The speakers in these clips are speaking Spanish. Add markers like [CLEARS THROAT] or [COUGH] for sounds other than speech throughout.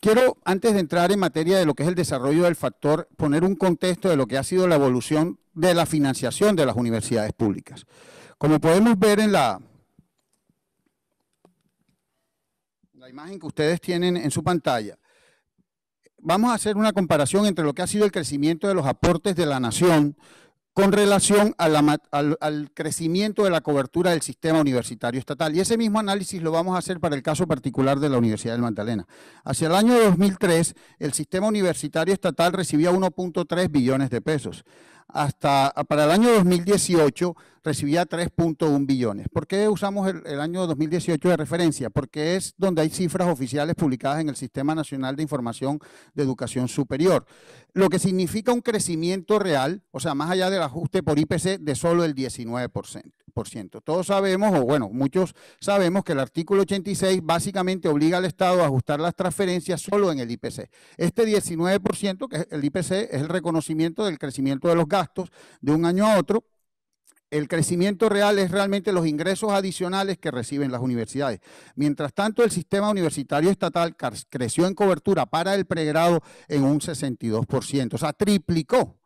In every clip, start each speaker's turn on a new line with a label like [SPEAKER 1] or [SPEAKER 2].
[SPEAKER 1] Quiero, antes de entrar en materia de lo que es el desarrollo del factor, poner un contexto de lo que
[SPEAKER 2] ha sido la evolución de la financiación de las universidades públicas. Como podemos ver en la, imagen que ustedes tienen en su pantalla, vamos a hacer una comparación entre lo que ha sido el crecimiento de los aportes de la nación con relación al, al, crecimiento de la cobertura del sistema universitario estatal. Y ese mismo análisis lo vamos a hacer para el caso particular de la Universidad del Magdalena. Hacia el año 2003, el sistema universitario estatal recibía 1.3 billones de pesos. Hasta para el año 2018 recibía 3.1 billones. ¿Por qué usamos el, año 2018 de referencia? Porque es donde hay cifras oficiales publicadas en el Sistema Nacional de Información de Educación Superior, lo que significa un crecimiento real, o sea, más allá del ajuste por IPC de solo el 19%. Todos sabemos, o bueno, muchos sabemos que el artículo 86 básicamente obliga al Estado a ajustar las transferencias solo en el IPC. Este 19%, que es el IPC, es el reconocimiento del crecimiento de los gastos de un año a otro, el crecimiento real es realmente los ingresos adicionales que reciben las universidades. Mientras tanto, el sistema universitario estatal creció en cobertura para el pregrado en un 62%, o sea, triplicó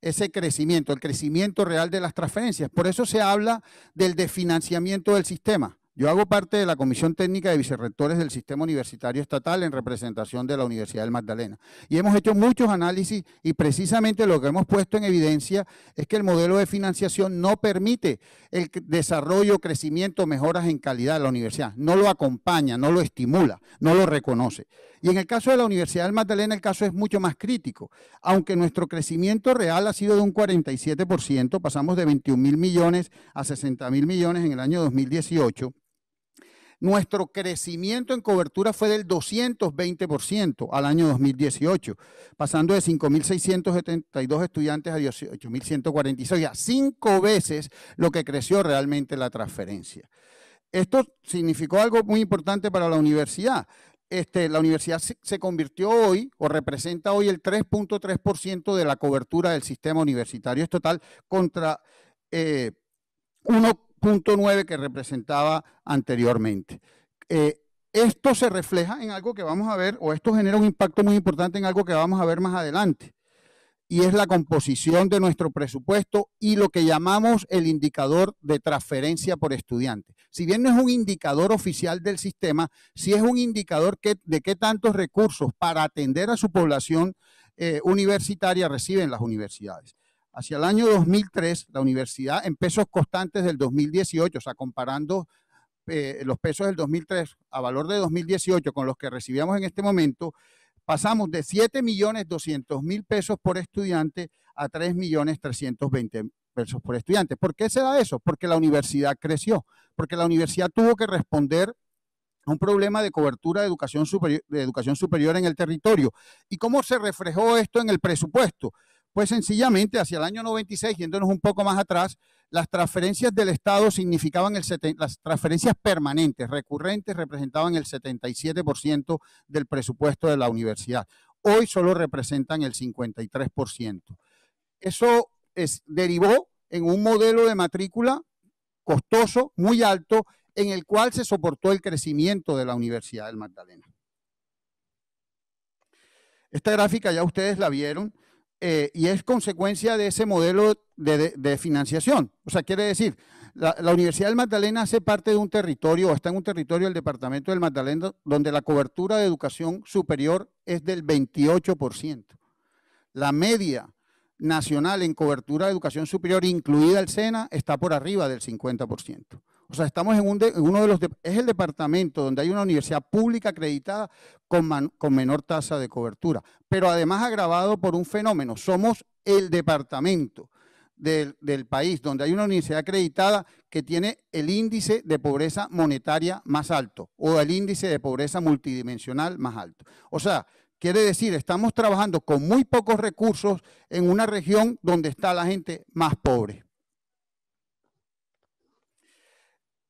[SPEAKER 2] ese crecimiento, el crecimiento real de las transferencias. Por eso se habla del desfinanciamiento del sistema. Yo hago parte de la Comisión Técnica de Vicerrectores del Sistema Universitario Estatal en representación de la Universidad del Magdalena. Y hemos hecho muchos análisis y precisamente lo que hemos puesto en evidencia es que el modelo de financiación no permite el desarrollo, crecimiento, mejoras en calidad de la universidad. No lo acompaña, no lo estimula, no lo reconoce. Y en el caso de la Universidad del Magdalena el caso es mucho más crítico. Aunque nuestro crecimiento real ha sido de un 47%, pasamos de 21 mil millones a 60 mil millones en el año 2018 nuestro crecimiento en cobertura fue del 220% al año 2018, pasando de 5.672 estudiantes a 18.146, a cinco veces lo que creció realmente la transferencia. Esto significó algo muy importante para la universidad. Este, la universidad se convirtió hoy o representa hoy el 3.3% de la cobertura del sistema universitario. Es total contra eh, uno nueve que representaba anteriormente. Eh, esto se refleja en algo que vamos a ver, o esto genera un impacto muy importante en algo que vamos a ver más adelante, y es la composición de nuestro presupuesto y lo que llamamos el indicador de transferencia por estudiante. Si bien no es un indicador oficial del sistema, sí es un indicador de qué tantos recursos para atender a su población eh, universitaria reciben las universidades. Hacia el año 2003, la universidad en pesos constantes del 2018, o sea, comparando eh, los pesos del 2003 a valor de 2018 con los que recibíamos en este momento, pasamos de 7 millones pesos por estudiante a 3 pesos por estudiante. ¿Por qué se da eso? Porque la universidad creció, porque la universidad tuvo que responder a un problema de cobertura de educación, superior, de educación superior en el territorio. ¿Y cómo se reflejó esto en el presupuesto? Pues sencillamente, hacia el año 96, yéndonos un poco más atrás, las transferencias del Estado significaban el las transferencias permanentes, recurrentes, representaban el 77% del presupuesto de la universidad. Hoy solo representan el 53%. Eso es, derivó en un modelo de matrícula costoso, muy alto, en el cual se soportó el crecimiento de la Universidad del Magdalena. Esta gráfica ya ustedes la vieron. Eh, y es consecuencia de ese modelo de, financiación. O sea, quiere decir, la, la, Universidad del Magdalena hace parte de un territorio, o está en un territorio del Departamento del Magdalena, donde la cobertura de educación superior es del 28%. La media nacional en cobertura de educación superior, incluida el SENA, está por arriba del 50%. O sea, estamos en, uno de los, es el departamento donde hay una universidad pública acreditada con, menor tasa de cobertura, pero además agravado por un fenómeno. Somos el departamento del, del país donde hay una universidad acreditada que tiene el índice de pobreza monetaria más alto o el índice de pobreza multidimensional más alto. O sea, Quiere decir, estamos trabajando con muy pocos recursos en una región donde está la gente más pobre.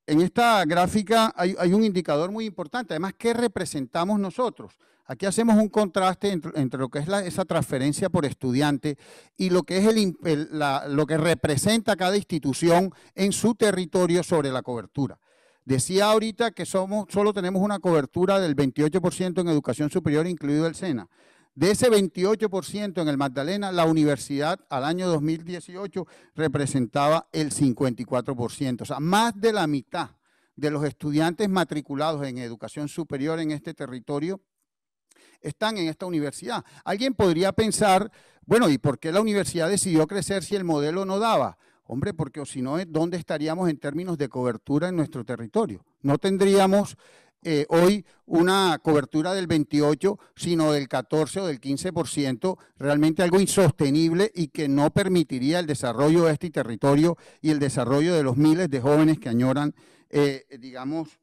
[SPEAKER 2] en esta gráfica hay, un indicador muy importante, además, ¿qué representamos nosotros? Aquí hacemos un contraste entre, lo que es esa transferencia por estudiante y lo que, es lo que representa cada institución en su territorio sobre la cobertura. Decía ahorita que somos, solo tenemos una cobertura del 28% en educación superior, incluido el SENA. De ese 28% en el Magdalena, la universidad al año 2018 representaba el 54%, o sea, más de la mitad de los estudiantes matriculados en educación superior en este territorio están en esta universidad. Alguien podría pensar, bueno, ¿y por qué la universidad decidió crecer si el modelo no daba? Hombre, porque si no, ¿dónde estaríamos en términos de cobertura en nuestro territorio? No tendríamos eh, hoy una cobertura del 28, sino del 14 o del 15%, realmente algo insostenible y que no permitiría el desarrollo de este territorio y el desarrollo de los miles de jóvenes que añoran, eh, digamos,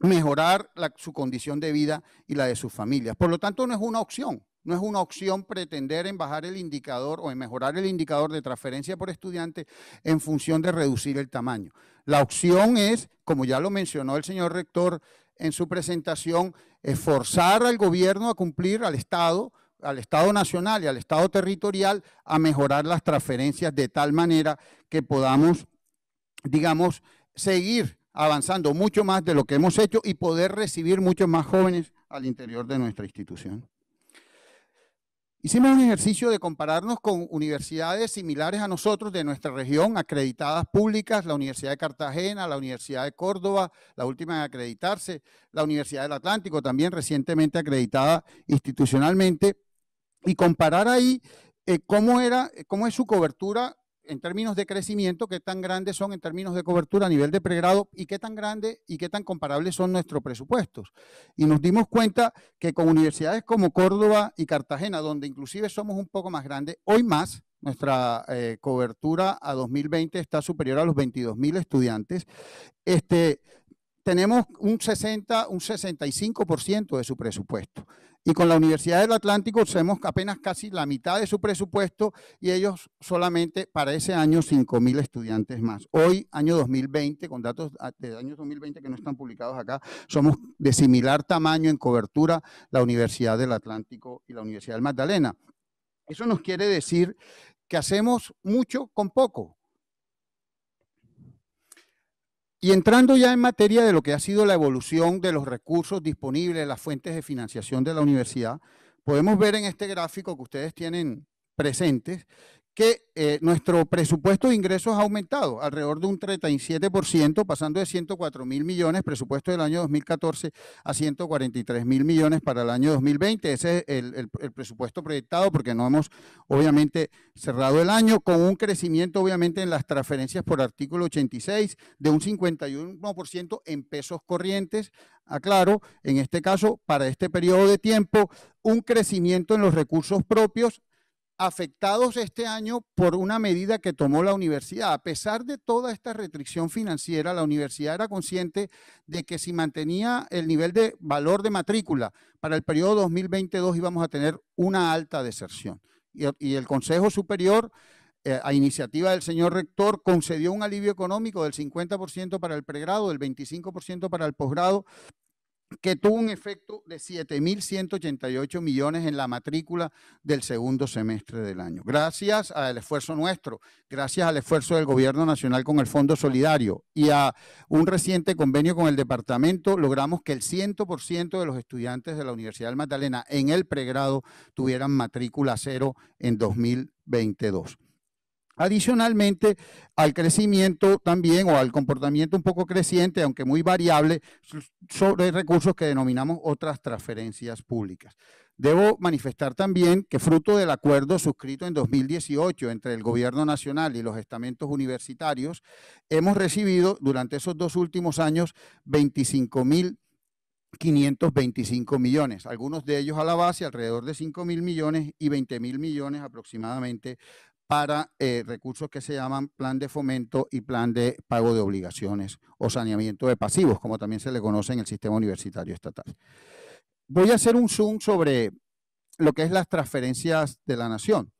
[SPEAKER 2] mejorar su condición de vida y la de sus familias. Por lo tanto, no es una opción. No es una opción pretender en bajar el indicador o en mejorar el indicador de transferencia por estudiante en función de reducir el tamaño. La opción es, como ya lo mencionó el señor rector, en su presentación, esforzar eh, al gobierno a cumplir al Estado, al Estado nacional y al Estado territorial, a mejorar las transferencias de tal manera que podamos, digamos, seguir avanzando mucho más de lo que hemos hecho y poder recibir muchos más jóvenes al interior de nuestra institución. Hicimos un ejercicio de compararnos con universidades similares a nosotros de nuestra región, acreditadas públicas, la Universidad de Cartagena, la Universidad de Córdoba, la última en acreditarse, la Universidad del Atlántico, también recientemente acreditada institucionalmente, y comparar ahí eh, cómo, era, cómo es su cobertura en términos de crecimiento, qué tan grandes son en términos de cobertura a nivel de pregrado y qué tan grande y qué tan comparables son nuestros presupuestos. Y nos dimos cuenta que con universidades como Córdoba y Cartagena, donde inclusive somos un poco más grandes, hoy más nuestra eh, cobertura a 2020 está superior a los 22.000 estudiantes. Este, tenemos un 60, un 65% de su presupuesto. Y con la Universidad del Atlántico tenemos apenas casi la mitad de su presupuesto y ellos solamente para ese año 5.000 estudiantes más. Hoy, año 2020, con datos de año 2020 que no están publicados acá, somos de similar tamaño en cobertura la Universidad del Atlántico y la Universidad del Magdalena. Eso nos quiere decir que hacemos mucho con poco. Y entrando ya en materia de lo que ha sido la evolución de los recursos disponibles, las fuentes de financiación de la universidad, podemos ver en este gráfico que ustedes tienen presentes que eh, nuestro presupuesto de ingresos ha aumentado alrededor de un 37%, pasando de 104 mil millones, presupuesto del año 2014, a 143 mil millones para el año 2020. Ese es el, el, presupuesto proyectado porque no hemos, obviamente, cerrado el año con un crecimiento, obviamente, en las transferencias por artículo 86 de un 51% en pesos corrientes. Aclaro, en este caso, para este periodo de tiempo, un crecimiento en los recursos propios afectados este año por una medida que tomó la universidad. A pesar de toda esta restricción financiera, la universidad era consciente de que si mantenía el nivel de valor de matrícula para el periodo 2022 íbamos a tener una alta deserción. Y, el Consejo Superior, eh, a iniciativa del señor rector, concedió un alivio económico del 50% para el pregrado, del 25% para el posgrado que tuvo un efecto de 7.188 millones en la matrícula del segundo semestre del año. Gracias al esfuerzo nuestro, gracias al esfuerzo del Gobierno Nacional con el Fondo Solidario y a un reciente convenio con el Departamento, logramos que el 100% de los estudiantes de la Universidad del Magdalena en el pregrado tuvieran matrícula cero en 2022. Adicionalmente, al crecimiento también o al comportamiento un poco creciente, aunque muy variable, sobre recursos que denominamos otras transferencias públicas. Debo manifestar también que fruto del acuerdo suscrito en 2018 entre el Gobierno Nacional y los estamentos universitarios, hemos recibido durante esos dos últimos años 25.525 millones, algunos de ellos a la base, alrededor de 5.000 millones y 20.000 millones aproximadamente para eh, recursos que se llaman plan de fomento y plan de pago de obligaciones o saneamiento de pasivos, como también se le conoce en el sistema universitario estatal. Voy a hacer un zoom sobre lo que es las transferencias de la nación.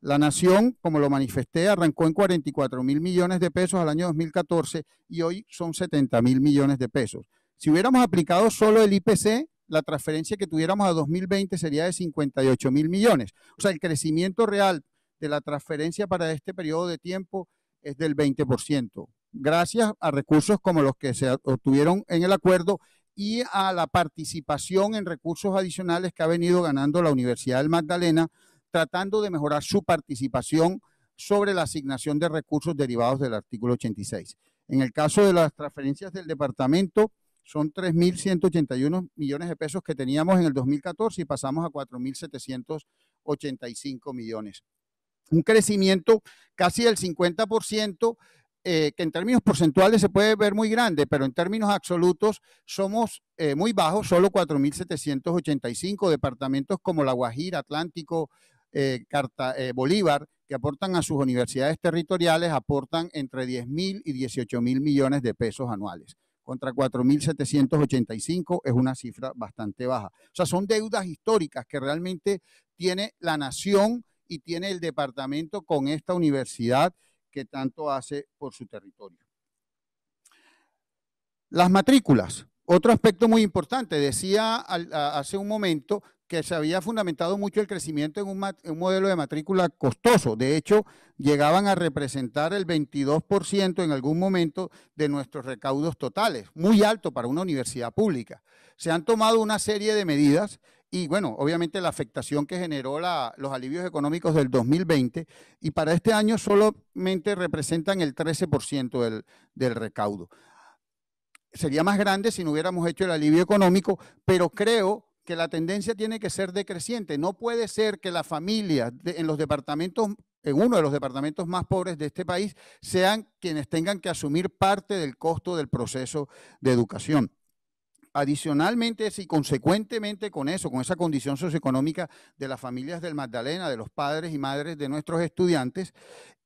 [SPEAKER 2] La nación, como lo manifesté, arrancó en 44 mil millones de pesos al año 2014 y hoy son 70 mil millones de pesos. Si hubiéramos aplicado solo el IPC, la transferencia que tuviéramos a 2020 sería de 58 mil millones. O sea, el crecimiento real de la transferencia para este periodo de tiempo es del 20%, gracias a recursos como los que se obtuvieron en el acuerdo y a la participación en recursos adicionales que ha venido ganando la Universidad del Magdalena, tratando de mejorar su participación sobre la asignación de recursos derivados del artículo 86. En el caso de las transferencias del departamento, son 3.181 millones de pesos que teníamos en el 2014 y pasamos a 4.785 millones un crecimiento casi del 50%, eh, que en términos porcentuales se puede ver muy grande, pero en términos absolutos somos eh, muy bajos, solo 4.785 departamentos como La Guajira, Atlántico, eh, Carta, Bolívar, que aportan a sus universidades territoriales, aportan entre 10.000 y 18.000 millones de pesos anuales contra 4.785 es una cifra bastante baja. O sea, son deudas históricas que realmente tiene la nación y tiene el departamento con esta universidad que tanto hace por su territorio. Las matrículas, otro aspecto muy importante. Decía hace un momento que se había fundamentado mucho el crecimiento en un, en un, modelo de matrícula costoso. De hecho, llegaban a representar el 22% en algún momento de nuestros recaudos totales, muy alto para una universidad pública. Se han tomado una serie de medidas y bueno, obviamente la afectación que generó los alivios económicos del 2020 y para este año solamente representan el 13% del, del recaudo. Sería más grande si no hubiéramos hecho el alivio económico, pero creo que la tendencia tiene que ser decreciente. No puede ser que las familias en los departamentos, en uno de los departamentos más pobres de este país, sean quienes tengan que asumir parte del costo del proceso de educación. Adicionalmente, y consecuentemente con eso, con esa condición socioeconómica de las familias del Magdalena, de los padres y madres de nuestros estudiantes,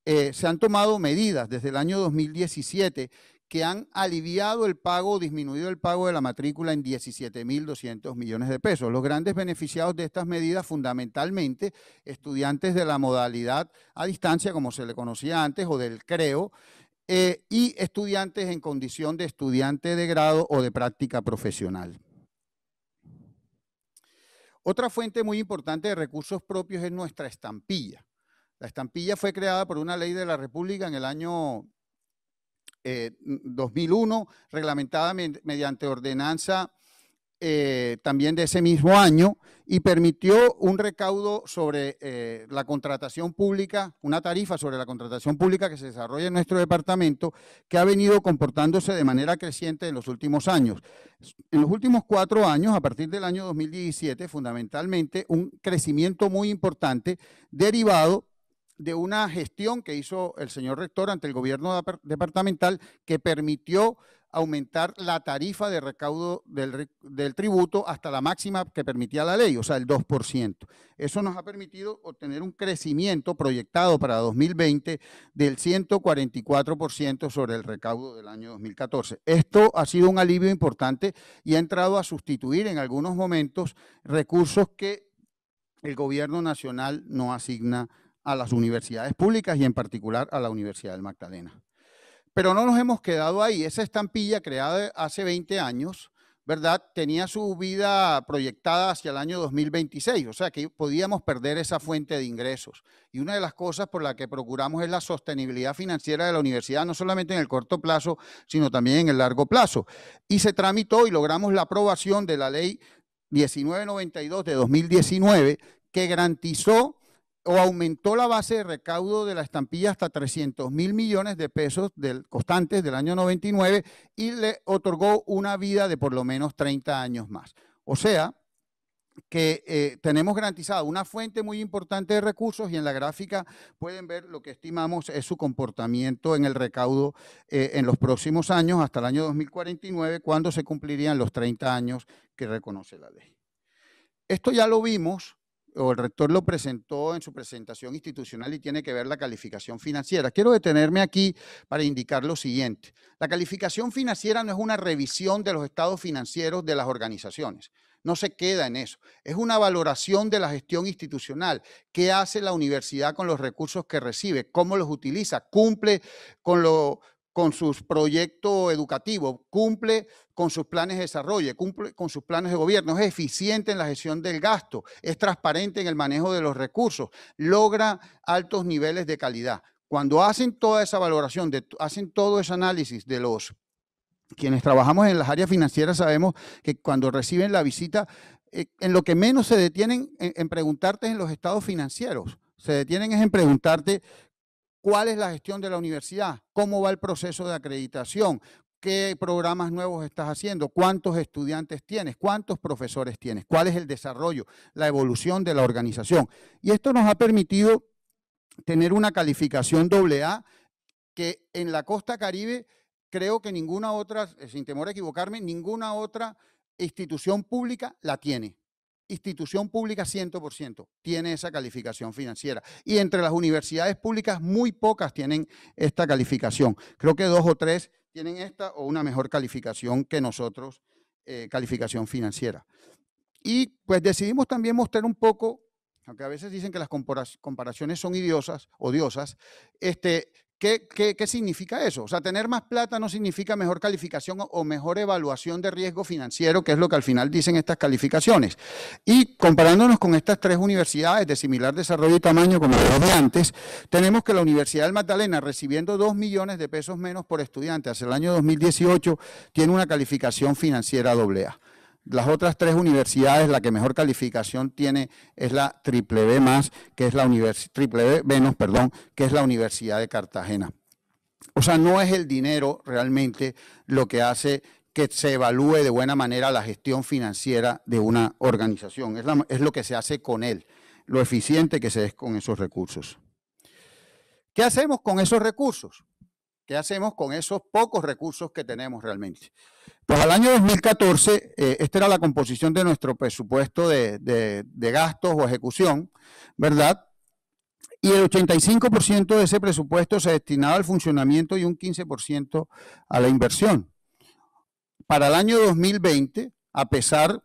[SPEAKER 2] eh, se han tomado medidas desde el año 2017 que han aliviado el pago, disminuido el pago de la matrícula en 17.200 millones de pesos. Los grandes beneficiados de estas medidas, fundamentalmente, estudiantes de la modalidad a distancia, como se le conocía antes, o del CREO, eh, y estudiantes en condición de estudiante de grado o de práctica profesional. Otra fuente muy importante de recursos propios es nuestra estampilla. La estampilla fue creada por una ley de la República en el año 2001, eh, reglamentada mediante ordenanza eh, también de ese mismo año y permitió un recaudo sobre eh, la contratación pública, una tarifa sobre la contratación pública que se desarrolla en nuestro departamento, que ha venido comportándose de manera creciente en los últimos años. En los últimos cuatro años, a partir del año 2017, fundamentalmente, un crecimiento muy importante derivado de una gestión que hizo el señor rector ante el gobierno departamental que permitió aumentar la tarifa de recaudo del, tributo hasta la máxima que permitía la ley, o sea, el 2%. Eso nos ha permitido obtener un crecimiento proyectado para 2020 del 144% sobre el recaudo del año 2014. Esto ha sido un alivio importante y ha entrado a sustituir en algunos momentos recursos que el gobierno nacional no asigna a las universidades públicas y en particular a la Universidad del Magdalena. Pero no nos hemos quedado ahí. Esa estampilla creada hace 20 años, ¿verdad? Tenía su vida proyectada hacia el año 2026, o sea que podíamos perder esa fuente de ingresos. Y una de las cosas por la que procuramos es la sostenibilidad financiera de la universidad, no solamente en el corto plazo, sino también en el largo plazo. Y se tramitó y logramos la aprobación de la ley 1992 de 2019 que garantizó o aumentó la base de recaudo de la estampilla hasta 300 mil millones de pesos constantes del año 99 y le otorgó una vida de por lo menos 30 años más. O sea, que eh, tenemos garantizada una fuente muy importante de recursos y en la gráfica pueden ver lo que estimamos es su comportamiento en el recaudo eh, en los próximos años, hasta el año 2049, cuando se cumplirían los 30 años que reconoce la ley. Esto ya lo vimos o el rector lo presentó en su presentación institucional y tiene que ver la calificación financiera. Quiero detenerme aquí para indicar lo siguiente. La calificación financiera no es una revisión de los estados financieros de las organizaciones. No se queda en eso. Es una valoración de la gestión institucional. ¿Qué hace la universidad con los recursos que recibe? ¿Cómo los utiliza? ¿Cumple con lo con sus proyectos educativos, cumple con sus planes de desarrollo, cumple con sus planes de gobierno, es eficiente en la gestión del gasto, es transparente en el manejo de los recursos, logra altos niveles de calidad. Cuando hacen toda esa valoración, de, hacen todo ese análisis de los quienes trabajamos en las áreas financieras sabemos que cuando reciben la visita, eh, en lo que menos se detienen en, en preguntarte es en los estados financieros. Se detienen es en preguntarte cuál es la gestión de la universidad, cómo va el proceso de acreditación, qué programas nuevos estás haciendo, cuántos estudiantes tienes, cuántos profesores tienes, cuál es el desarrollo, la evolución de la organización. Y esto nos ha permitido tener una calificación AA que en la costa caribe creo que ninguna otra, eh, sin temor a equivocarme, ninguna otra institución pública la tiene institución pública 100% tiene esa calificación financiera. Y entre las universidades públicas, muy pocas tienen esta calificación. Creo que dos o tres tienen esta o una mejor calificación que nosotros, eh, calificación financiera. Y pues decidimos también mostrar un poco, aunque a veces dicen que las comparaciones son idiosas, odiosas, este, ¿Qué, significa eso? O sea, tener más plata no significa mejor calificación o mejor evaluación de riesgo financiero, que es lo que al final dicen estas calificaciones. Y comparándonos con estas tres universidades de similar desarrollo y tamaño como las de antes, tenemos que la Universidad del Magdalena, recibiendo 2 millones de pesos menos por estudiante hacia el año 2018, tiene una calificación financiera doble las otras tres universidades, la que mejor calificación tiene es la triple B más, que es la triple menos, perdón, que es la Universidad de Cartagena. O sea, no es el dinero realmente lo que hace que se evalúe de buena manera la gestión financiera de una organización. es lo que se hace con él, lo eficiente que se es con esos recursos. ¿Qué hacemos con esos recursos? ¿Qué hacemos con esos pocos recursos que tenemos realmente? Pues al año 2014, eh, esta era la composición de nuestro presupuesto de, de gastos o ejecución, ¿verdad? y el 85% de ese presupuesto se destinaba al funcionamiento y un 15% a la inversión. Para el año 2020, a pesar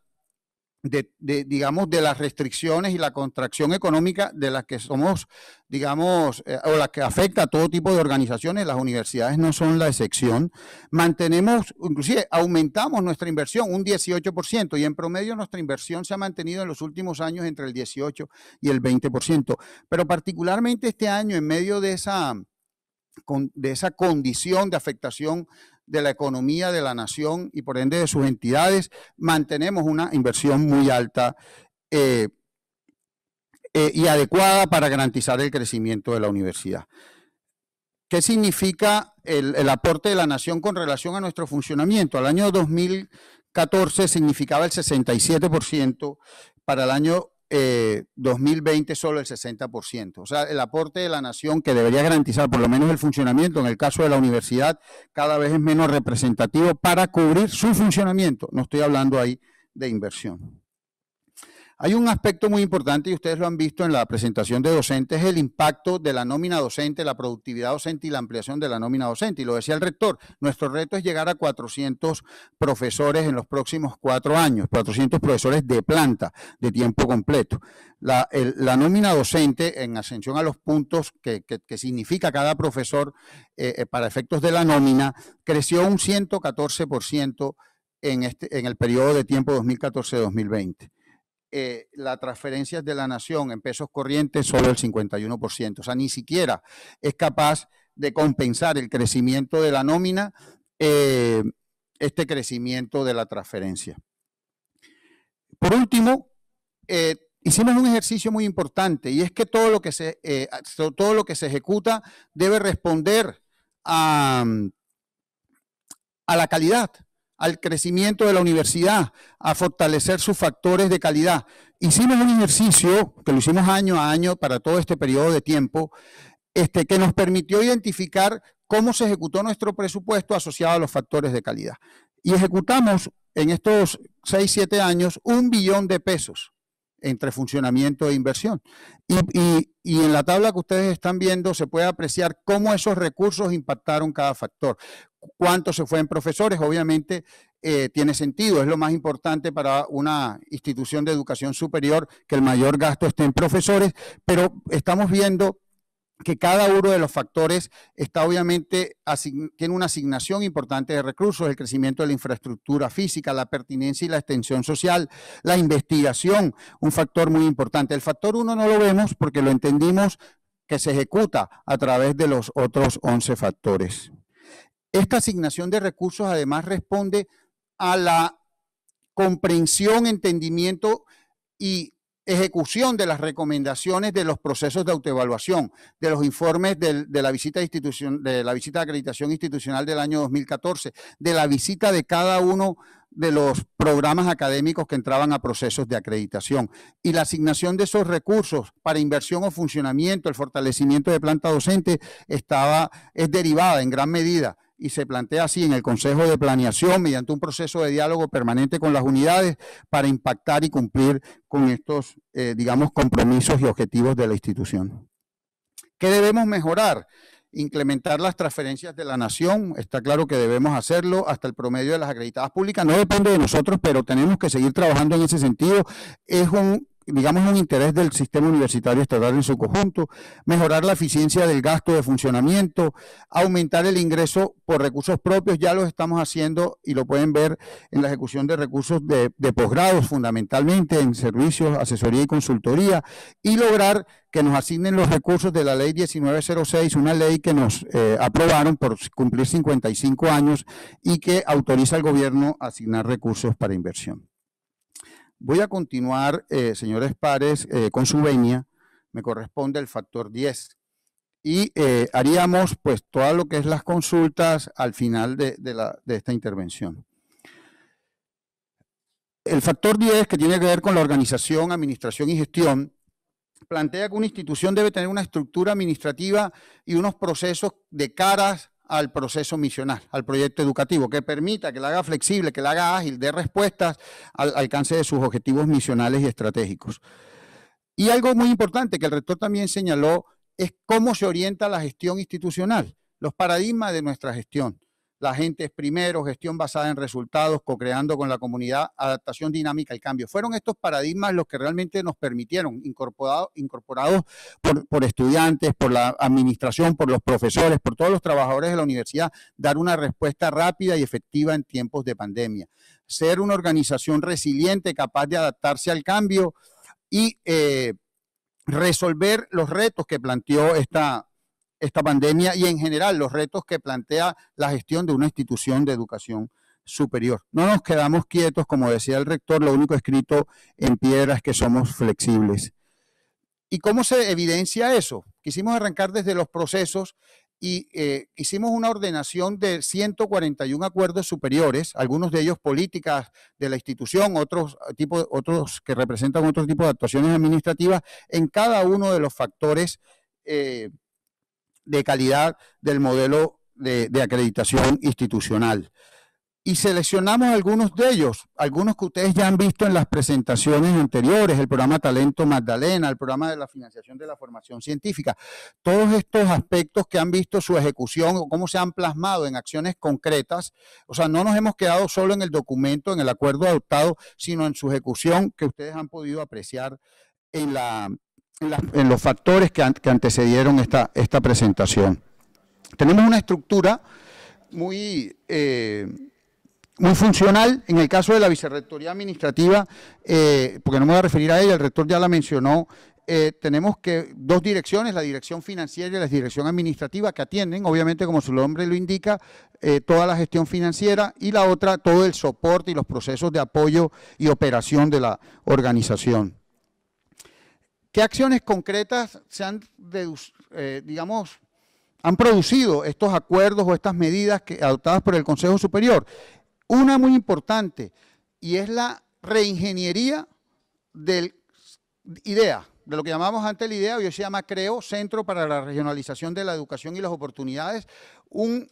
[SPEAKER 2] de, digamos, de las restricciones y la contracción económica de las que somos, digamos, eh, o las que afecta a todo tipo de organizaciones, las universidades no son la excepción, mantenemos, inclusive aumentamos nuestra inversión un 18% y en promedio nuestra inversión se ha mantenido en los últimos años entre el 18 y el 20%, pero particularmente este año en medio de esa, de esa condición de afectación de la economía de la nación y por ende de sus entidades, mantenemos una inversión muy alta eh, eh, y adecuada para garantizar el crecimiento de la universidad. ¿Qué significa el, el, aporte de la nación con relación a nuestro funcionamiento? Al año 2014 significaba el 67%, para el año 2020 eh, solo el 60%. O sea, el aporte de la nación que debería garantizar por lo menos el funcionamiento, en el caso de la universidad, cada vez es menos representativo para cubrir su funcionamiento. No estoy hablando ahí de inversión. Hay un aspecto muy importante y ustedes lo han visto en la presentación de docentes, el impacto de la nómina docente, la productividad docente y la ampliación de la nómina docente. Y lo decía el rector, nuestro reto es llegar a 400 profesores en los próximos cuatro años, 400 profesores de planta, de tiempo completo. La, nómina docente, en ascensión a los puntos que, significa cada profesor eh, eh, para efectos de la nómina, creció un 114% en, este, en el periodo de tiempo 2014-2020. Eh, ...la las transferencias de la nación en pesos corrientes solo el 51%. O sea, ni siquiera es capaz de compensar el crecimiento de la nómina, eh, este crecimiento de la transferencia. Por último, eh, hicimos un ejercicio muy importante y es que todo lo que se, todo lo que se ejecuta debe responder a, mm, a la calidad al crecimiento de la universidad, a fortalecer sus factores de calidad. Hicimos un ejercicio, que lo hicimos año a año para todo este periodo de tiempo, este, que nos permitió identificar cómo se ejecutó nuestro presupuesto asociado a los factores de calidad. Y ejecutamos en estos 6, 7 años un billón de pesos entre funcionamiento e inversión. Y, en la tabla que ustedes están viendo se puede apreciar cómo esos recursos impactaron cada factor. Cuánto se fue en profesores, obviamente eh, tiene sentido, es lo más importante para una institución de educación superior que el mayor gasto esté en profesores, pero estamos viendo que cada uno de los factores está obviamente tiene una asignación importante de recursos, el crecimiento de la infraestructura física, la pertinencia y la extensión social, la investigación, un factor muy importante. El factor uno no lo vemos porque lo entendimos que se ejecuta a través de los otros 11 factores. Esta asignación de recursos además responde a la comprensión, entendimiento y ejecución de las recomendaciones de los procesos de autoevaluación, de los informes de, la visita de, de la visita de acreditación institucional del año 2014, de la visita de cada uno de los programas académicos que entraban a procesos de acreditación y la asignación de esos recursos para inversión o funcionamiento, el fortalecimiento de planta docente estaba es derivada en gran medida y se plantea así en el Consejo de Planeación mediante un proceso de diálogo permanente con las unidades para impactar y cumplir con estos, eh, digamos, compromisos y objetivos de la institución. ¿Qué debemos mejorar? Incrementar las transferencias de la nación, está claro que debemos hacerlo hasta el promedio de las acreditadas públicas, no depende de nosotros, pero tenemos que seguir trabajando en ese sentido. Es un digamos, un interés del sistema universitario estatal en su conjunto, mejorar la eficiencia del gasto de funcionamiento, aumentar el ingreso por recursos propios, ya lo estamos haciendo y lo pueden ver en la ejecución de recursos de, posgrados, fundamentalmente en servicios, asesoría y consultoría, y lograr que nos asignen los recursos de la ley 1906, una ley que nos eh, aprobaron por cumplir 55 años y que autoriza al gobierno a asignar recursos para inversión. Voy a continuar, eh, señores pares, eh, con su venia. Me corresponde el factor 10. Y eh, haríamos pues todo lo que es las consultas al final de, de esta intervención. El factor 10, que tiene que ver con la organización, administración y gestión, plantea que una institución debe tener una estructura administrativa y unos procesos de caras al proceso misional, al proyecto educativo, que permita que la haga flexible, que la haga ágil, dé respuestas al alcance de sus objetivos misionales y estratégicos. Y algo muy importante que el rector también señaló es cómo se orienta la gestión institucional, los paradigmas de nuestra gestión. La gente es primero, gestión basada en resultados, co-creando con la comunidad, adaptación dinámica al cambio. Fueron estos paradigmas los que realmente nos permitieron, incorporados por, estudiantes, por la administración, por los profesores, por todos los trabajadores de la universidad, dar una respuesta rápida y efectiva en tiempos de pandemia. Ser una organización resiliente, capaz de adaptarse al cambio y eh, resolver los retos que planteó esta esta pandemia y en general los retos que plantea la gestión de una institución de educación superior. No nos quedamos quietos, como decía el rector, lo único escrito en piedra es que somos flexibles. ¿Y cómo se evidencia eso? Quisimos arrancar desde los procesos y eh, hicimos una ordenación de 141 acuerdos superiores, algunos de ellos políticas de la institución, otros, eh, otros que representan otro tipo de actuaciones administrativas, en cada uno de los factores eh, de calidad del modelo de, acreditación institucional. Y seleccionamos algunos de ellos, algunos que ustedes ya han visto en las presentaciones anteriores, el programa Talento Magdalena, el programa de la financiación de la formación científica, todos estos aspectos que han visto su ejecución o cómo se han plasmado en acciones concretas, o sea, no nos hemos quedado solo en el documento, en el acuerdo adoptado, sino en su ejecución que ustedes han podido apreciar en la, en los factores que, antecedieron esta, presentación. Tenemos una estructura muy, eh, muy funcional en el caso de la Vicerrectoría Administrativa, eh, porque no me voy a referir a ella, el rector ya la mencionó, eh, tenemos que dos direcciones, la dirección financiera y la dirección administrativa, que atienden, obviamente, como su nombre lo indica, toda la gestión financiera y la otra, todo el soporte y los procesos de apoyo y operación de la organización. ¿Qué acciones concretas se han, eh, digamos, han producido estos acuerdos o estas medidas que, adoptadas por el Consejo Superior? Una muy importante, y es la reingeniería del IDEA, de lo que llamamos antes el IDEA, hoy se llama CREO, Centro para la Regionalización de la Educación y las Oportunidades, un,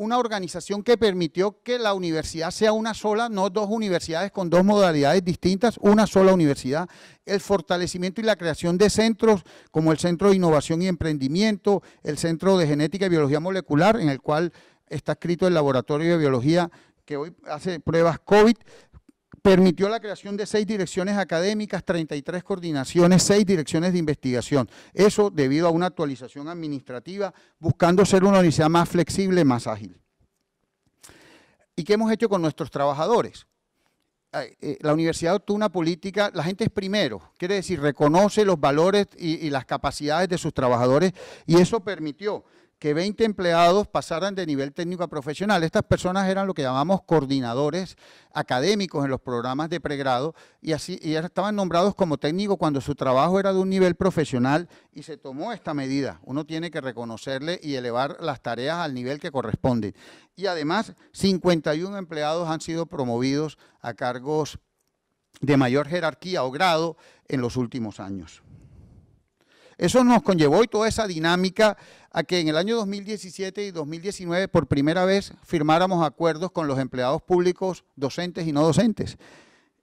[SPEAKER 2] una organización que permitió que la universidad sea una sola, no dos universidades con dos modalidades distintas, una sola universidad. El fortalecimiento y la creación de centros como el Centro de Innovación y Emprendimiento, el Centro de Genética y Biología Molecular, en el cual está escrito el Laboratorio de Biología que hoy hace pruebas COVID, permitió la creación de seis direcciones académicas, 33 coordinaciones, seis direcciones de investigación. Eso debido a una actualización administrativa, buscando ser una universidad más flexible, más ágil. ¿Y qué hemos hecho con nuestros trabajadores? Eh, la universidad obtuvo una política, la gente es primero, quiere decir, reconoce los valores y las capacidades de sus trabajadores y eso permitió que 20 empleados pasaran de nivel técnico a profesional. Estas personas eran lo que llamamos coordinadores académicos en los programas de pregrado y así estaban nombrados como técnicos cuando su trabajo era de un nivel profesional y se tomó esta medida. Uno tiene que reconocerle y elevar las tareas al nivel que corresponde. Y además, 51 empleados han sido promovidos a cargos de mayor jerarquía o grado en los últimos años. Eso nos conllevó y toda esa dinámica a que en el año 2017 y 2019 por primera vez firmáramos acuerdos con los empleados públicos docentes y no docentes.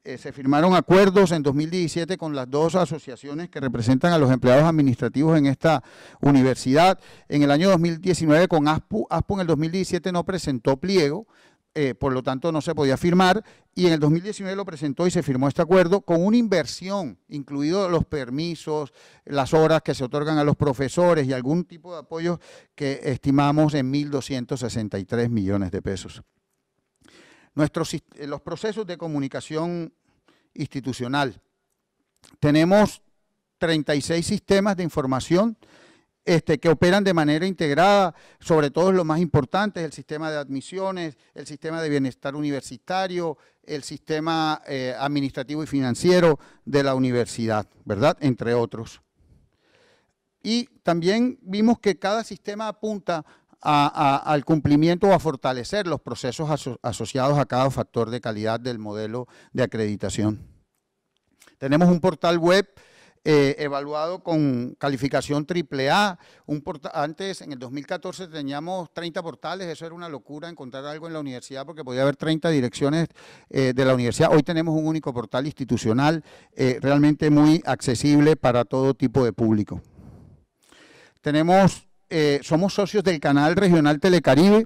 [SPEAKER 2] Eh, se firmaron acuerdos en 2017 con las dos asociaciones que representan a los empleados administrativos en esta universidad. En el año 2019 con ASPU, ASPU en el 2017 no presentó pliego, eh, por lo tanto no se podía firmar y en el 2019 lo presentó y se firmó este acuerdo con una inversión, incluidos los permisos, las horas que se otorgan a los profesores y algún tipo de apoyo que estimamos en 1.263 millones de pesos. Nuestros, eh, los procesos de comunicación institucional. Tenemos 36 sistemas de información este, que operan de manera integrada, sobre todo lo más importante, el sistema de admisiones, el sistema de bienestar universitario, el sistema eh, administrativo y financiero de la universidad, ¿verdad? Entre otros. Y también vimos que cada sistema apunta al cumplimiento o a fortalecer los procesos asociados a cada factor de calidad del modelo de acreditación. Tenemos un portal web eh, evaluado con calificación triple A. Un antes, en el 2014, teníamos 30 portales, eso era una locura encontrar algo en la universidad porque podía haber 30 direcciones eh, de la universidad. Hoy tenemos un único portal institucional eh, realmente muy accesible para todo tipo de público. Tenemos, somos socios del canal regional Telecaribe,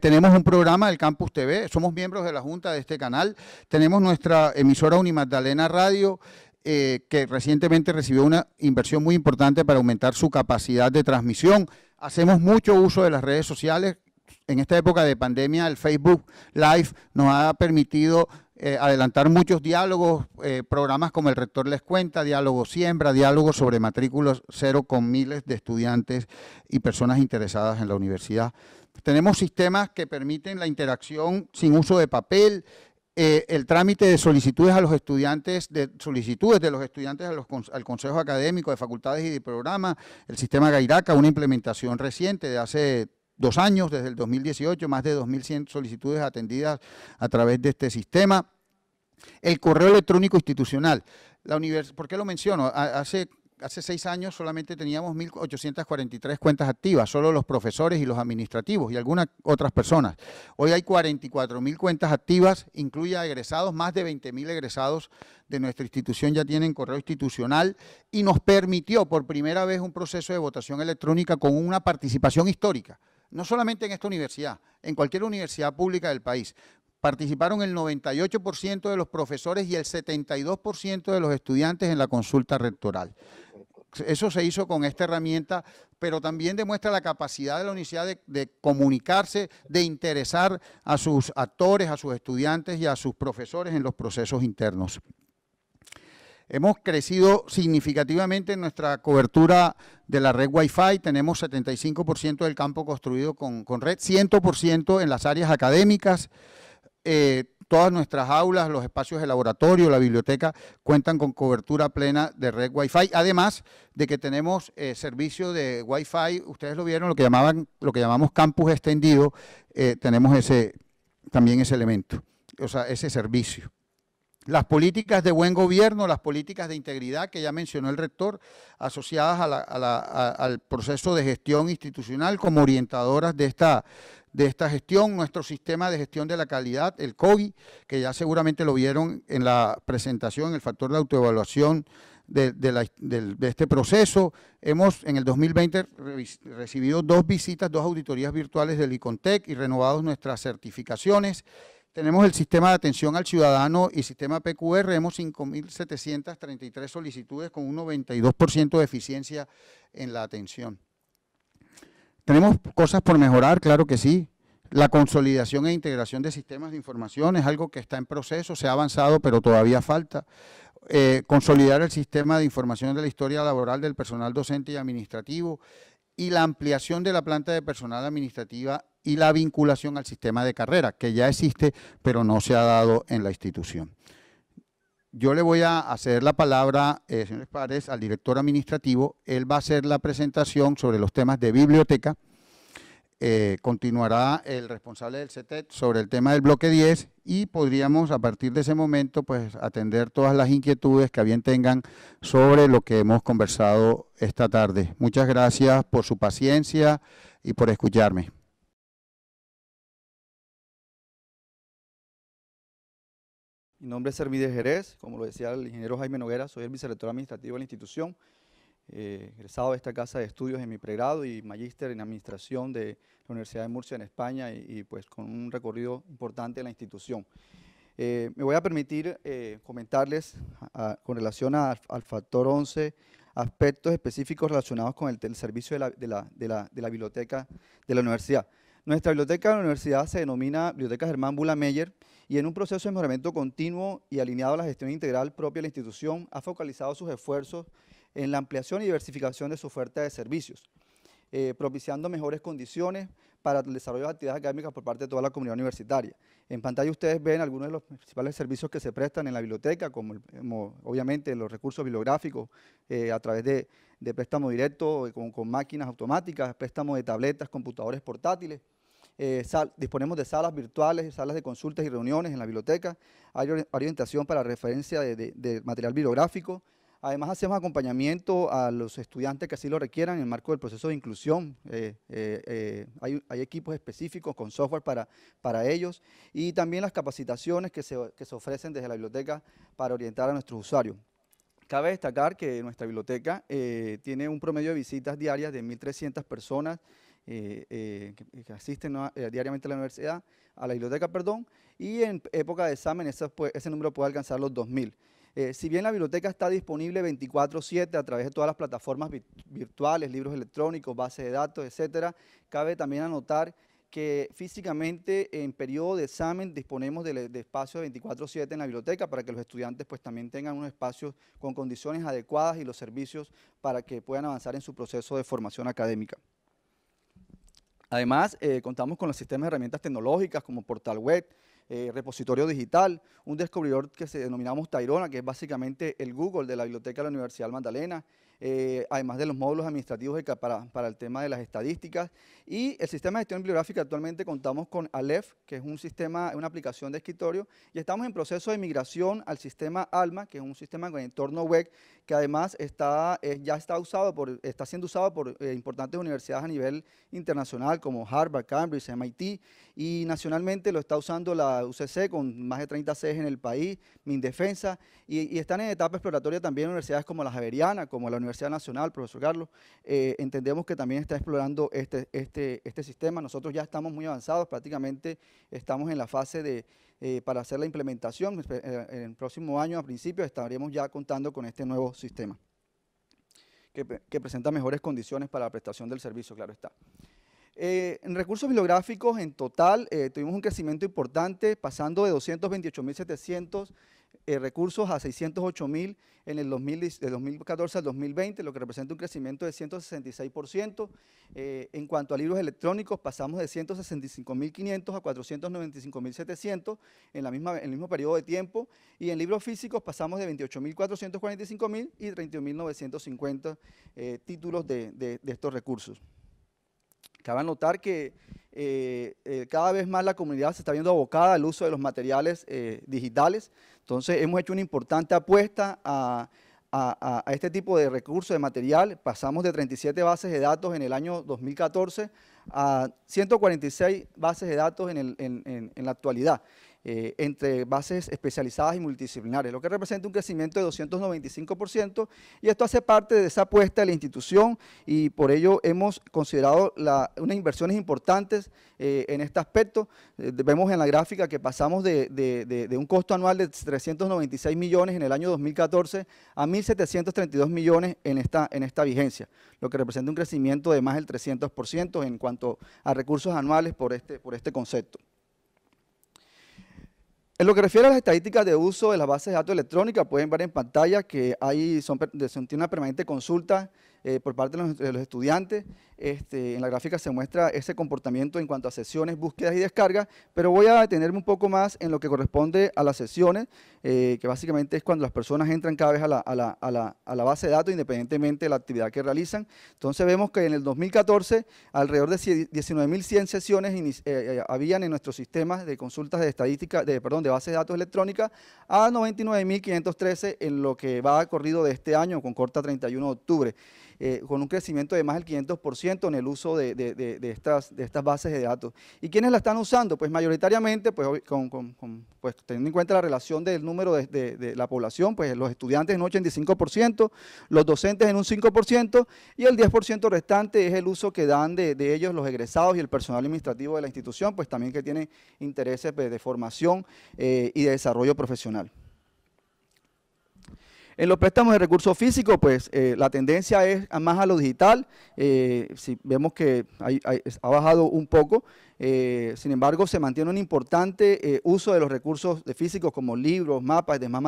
[SPEAKER 2] tenemos un programa del Campus TV, somos miembros de la Junta de este canal, tenemos nuestra emisora Unimagdalena Radio, eh, que recientemente recibió una inversión muy importante para aumentar su capacidad de transmisión. Hacemos mucho uso de las redes sociales. En esta época de pandemia, el Facebook Live nos ha permitido eh, adelantar muchos diálogos, eh, programas como El Rector les cuenta, Diálogo Siembra, Diálogo sobre matrículas cero con miles de estudiantes y personas interesadas en la universidad. Tenemos sistemas que permiten la interacción sin uso de papel, eh, el trámite de solicitudes a los estudiantes, de solicitudes de los estudiantes al Consejo Académico de Facultades y de Programas, el sistema Gairaca, una implementación reciente de hace dos años, desde el 2018, más de 2.100 solicitudes atendidas a través de este sistema. El correo electrónico institucional. La ¿Por qué lo menciono? Hace hace seis años solamente teníamos 1.843 cuentas activas, solo los profesores y los administrativos y algunas otras personas. Hoy hay 44.000 cuentas activas, incluye a egresados, más de 20.000 egresados de nuestra institución ya tienen correo institucional y nos permitió por primera vez un proceso de votación electrónica con una participación histórica. No solamente en esta universidad, en cualquier universidad pública del país participaron el 98% de los profesores y el 72% de los estudiantes en la consulta rectoral. Eso se hizo con esta herramienta, pero también demuestra la capacidad de la universidad de, comunicarse, de interesar a sus actores, a sus estudiantes y a sus profesores en los procesos internos. Hemos crecido significativamente en nuestra cobertura de la red Wi-Fi. Tenemos 75% del campo construido con, red, 100% en las áreas académicas. Eh, Todas nuestras aulas, los espacios de laboratorio, la biblioteca cuentan con cobertura plena de red Wi-Fi. Además de que tenemos eh, servicio de Wi-Fi, ustedes lo vieron, lo que llamaban, lo que llamamos campus extendido, eh, tenemos ese también ese elemento, o sea, ese servicio. Las políticas de buen gobierno, las políticas de integridad que ya mencionó el rector, asociadas al proceso de gestión institucional como orientadoras de esta, de esta gestión, nuestro sistema de gestión de la calidad, el COGI, que ya seguramente lo vieron en la presentación, el factor de autoevaluación de, este proceso. Hemos en el 2020 recibido dos visitas, dos auditorías virtuales del ICONTEC y renovados nuestras certificaciones. Tenemos el sistema de atención al ciudadano y sistema PQR. Hemos 5.733 solicitudes con un 92% de eficiencia en la atención. Tenemos cosas por mejorar, claro que sí. La consolidación e integración de sistemas de información es algo que está en proceso, se ha avanzado, pero todavía falta. Eh, consolidar el sistema de información de la historia laboral del personal docente y administrativo y la ampliación de la planta de personal administrativa y la vinculación al sistema de carrera, que ya existe, pero no se ha dado en la institución. Yo le voy a hacer la palabra, eh, señores padres, al director administrativo. Él va a hacer la presentación sobre los temas de biblioteca. Eh, continuará el responsable del CETET e sobre el tema del bloque 10 y podríamos a partir de ese momento pues atender todas las inquietudes que bien tengan sobre lo que hemos conversado esta tarde. Muchas gracias por su paciencia
[SPEAKER 1] y por escucharme. Mi nombre es Hermide Jerez, como lo decía el ingeniero Jaime Noguera, soy el vicerrector administrativo de la institución, eh, egresado de esta casa de estudios en mi pregrado y magíster en administración de la Universidad de Murcia en España y, pues con un recorrido importante en la institución. Eh, me voy a permitir eh, comentarles con relación al factor 11 aspectos específicos relacionados con el, servicio de la, de la, biblioteca de la universidad. Nuestra biblioteca de la universidad se denomina Biblioteca Germán Bula Meyer y en un proceso de mejoramiento continuo y alineado a la gestión integral propia de la institución, ha focalizado sus esfuerzos en la ampliación y diversificación de su oferta de servicios, eh, propiciando mejores condiciones para el desarrollo de actividades académicas por parte de toda la comunidad universitaria. En pantalla ustedes ven algunos de los principales servicios que se prestan en la biblioteca, como, obviamente los recursos bibliográficos eh, a través de, de préstamo directo eh, con, con máquinas automáticas, préstamo de tabletas, computadores portátiles, eh, disponemos de salas virtuales, salas de consultas y reuniones en la biblioteca. Hay orientación para referencia de, material bibliográfico. Además, hacemos acompañamiento a los estudiantes que así lo requieran en el marco del proceso de inclusión. Eh, eh, hay, equipos específicos con software para, para ellos y también las capacitaciones que se, ofrecen desde la biblioteca para orientar a nuestros usuarios. Cabe destacar que nuestra biblioteca tiene un promedio de visitas diarias de 1.300 personas eh, eh, que, asisten eh, diariamente a la universidad, a la biblioteca, perdón, y en época de examen ese, número puede alcanzar los 2.000. si bien la biblioteca está disponible 24/7 a través de todas las plataformas virtuales, libros electrónicos, bases de datos, etcétera, cabe también anotar que físicamente en periodo de examen disponemos de, de espacios 24/7 en la biblioteca para que los estudiantes pues también tengan un espacio con condiciones adecuadas y los servicios para que puedan avanzar en su proceso de formación académica. Además, eh, contamos con los sistemas de herramientas tecnológicas como portal web, eh, repositorio digital, un descubridor que se denominamos Tairona, que es básicamente el Google de la Biblioteca de la Universidad de Magdalena, eh, además de los módulos administrativos para, el tema de las estadísticas. Y el sistema de gestión bibliográfica actualmente contamos con Aleph, que es un sistema, una aplicación de escritorio, y estamos en proceso de migración al sistema ALMA, que es un sistema con entorno web, que además está, eh, ya está, usado por, está siendo usado por eh, importantes universidades a nivel internacional, como Harvard, Cambridge, MIT, y nacionalmente lo está usando la UCC con más de 30 sedes en el país, MinDefensa, y, y están en etapa exploratoria también universidades como la Javeriana, como la Universidad Universidad Nacional, profesor Carlos, eh, entendemos que también está explorando este, este, este, sistema. Nosotros ya estamos muy avanzados, prácticamente estamos en la fase de, eh, para hacer la implementación. Pues, eh, en el próximo año, a principios, estaríamos ya contando con este nuevo sistema, que, presenta mejores condiciones para la prestación del servicio, claro está. en recursos bibliográficos, en total, tuvimos un crecimiento importante, pasando de 228.700 eh, recursos a 608 mil en el 2014 al 2020, lo que representa un crecimiento de 166%. Eh, en cuanto a libros electrónicos, pasamos de 165.500 a 495.700 en, el mismo periodo de tiempo. Y en libros físicos pasamos de 28.445.000 y 31.950 eh, títulos de estos recursos. Cabe notar que eh, eh, cada vez más la comunidad se está viendo abocada al uso de los materiales eh, digitales. Entonces hemos hecho una importante apuesta a, este tipo de recursos, de material. Pasamos de 37 bases de datos en el año 2014 a 146 bases de datos en la actualidad. Eh, entre bases especializadas y multidisciplinares, lo que representa un crecimiento de 295% y esto hace parte de esa apuesta de la institución y por ello hemos considerado unas inversiones importantes eh, en este aspecto. Eh, vemos en la gráfica que pasamos de, de, un costo anual de 396 millones en el año 2014 a 1.732 millones en esta, en esta vigencia, lo que representa un crecimiento de más del 300% en cuanto a recursos anuales por este, por este concepto. En lo que refiere a las estadísticas de uso de las bases de datos electrónicas, pueden ver en pantalla que hay son, una permanente consulta eh, por parte de los, estudiantes. Este, en la gráfica se muestra ese comportamiento en cuanto a sesiones, búsquedas y descargas, pero voy a detenerme un poco más en lo que corresponde a las sesiones, eh, que básicamente es cuando las personas entran cada vez a la, base de datos independientemente de la actividad que realizan. Entonces vemos que en el 2014 alrededor de 19.100 sesiones eh, habían en nuestros sistemas de consultas de estadística, de, perdón, de bases de datos electrónicas a 99.513 en lo que va a corrido de este año con corta 31 de octubre. Eh, con un crecimiento de más del 500% en el uso de, de, estas, bases de datos. ¿Y quiénes la están usando? Pues mayoritariamente, pues, pues teniendo en cuenta la relación del número de, la población, pues los estudiantes en un 85%, los docentes en un 5% y el 10% restante es el uso que dan de, ellos los egresados y el personal administrativo de la institución, pues también que tiene intereses pues, de formación eh, y de desarrollo profesional. En los préstamos de recursos físicos, pues eh, la tendencia es más a lo digital. Eh, si vemos que ha bajado un poco eh, sin embargo, se mantiene un importante eh, uso de los recursos físicos como libros, mapas y demás,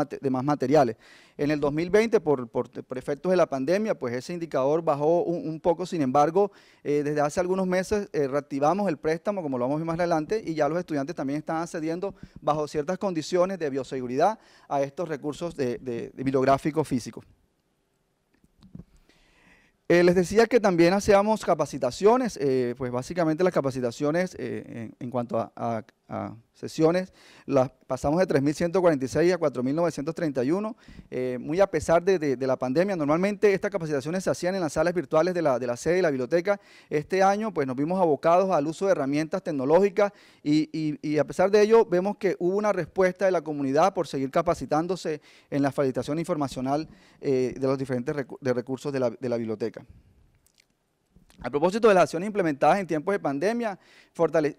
[SPEAKER 1] materiales. En el 2020, por, efectos de la pandemia, pues ese indicador bajó un, poco. Sin embargo, eh, desde hace algunos meses reactivamos el préstamo, como lo vamos a ver más adelante, y ya los estudiantes también están accediendo bajo ciertas condiciones de bioseguridad a estos recursos bibliográficos físicos. Eh, les decía que también hacíamos capacitaciones, eh, pues básicamente las capacitaciones eh, en, cuanto a a sesiones, las pasamos de 3.146 a 4.931, eh, muy a pesar de, la pandemia. Normalmente estas capacitaciones se hacían en las salas virtuales de la, sede y la biblioteca. Este año pues nos vimos abocados al uso de herramientas tecnológicas y, a pesar de ello vemos que hubo una respuesta de la comunidad por seguir capacitándose en la facilitación informacional eh, de los diferentes recursos de la biblioteca. A propósito de las acciones implementadas en tiempos de pandemia,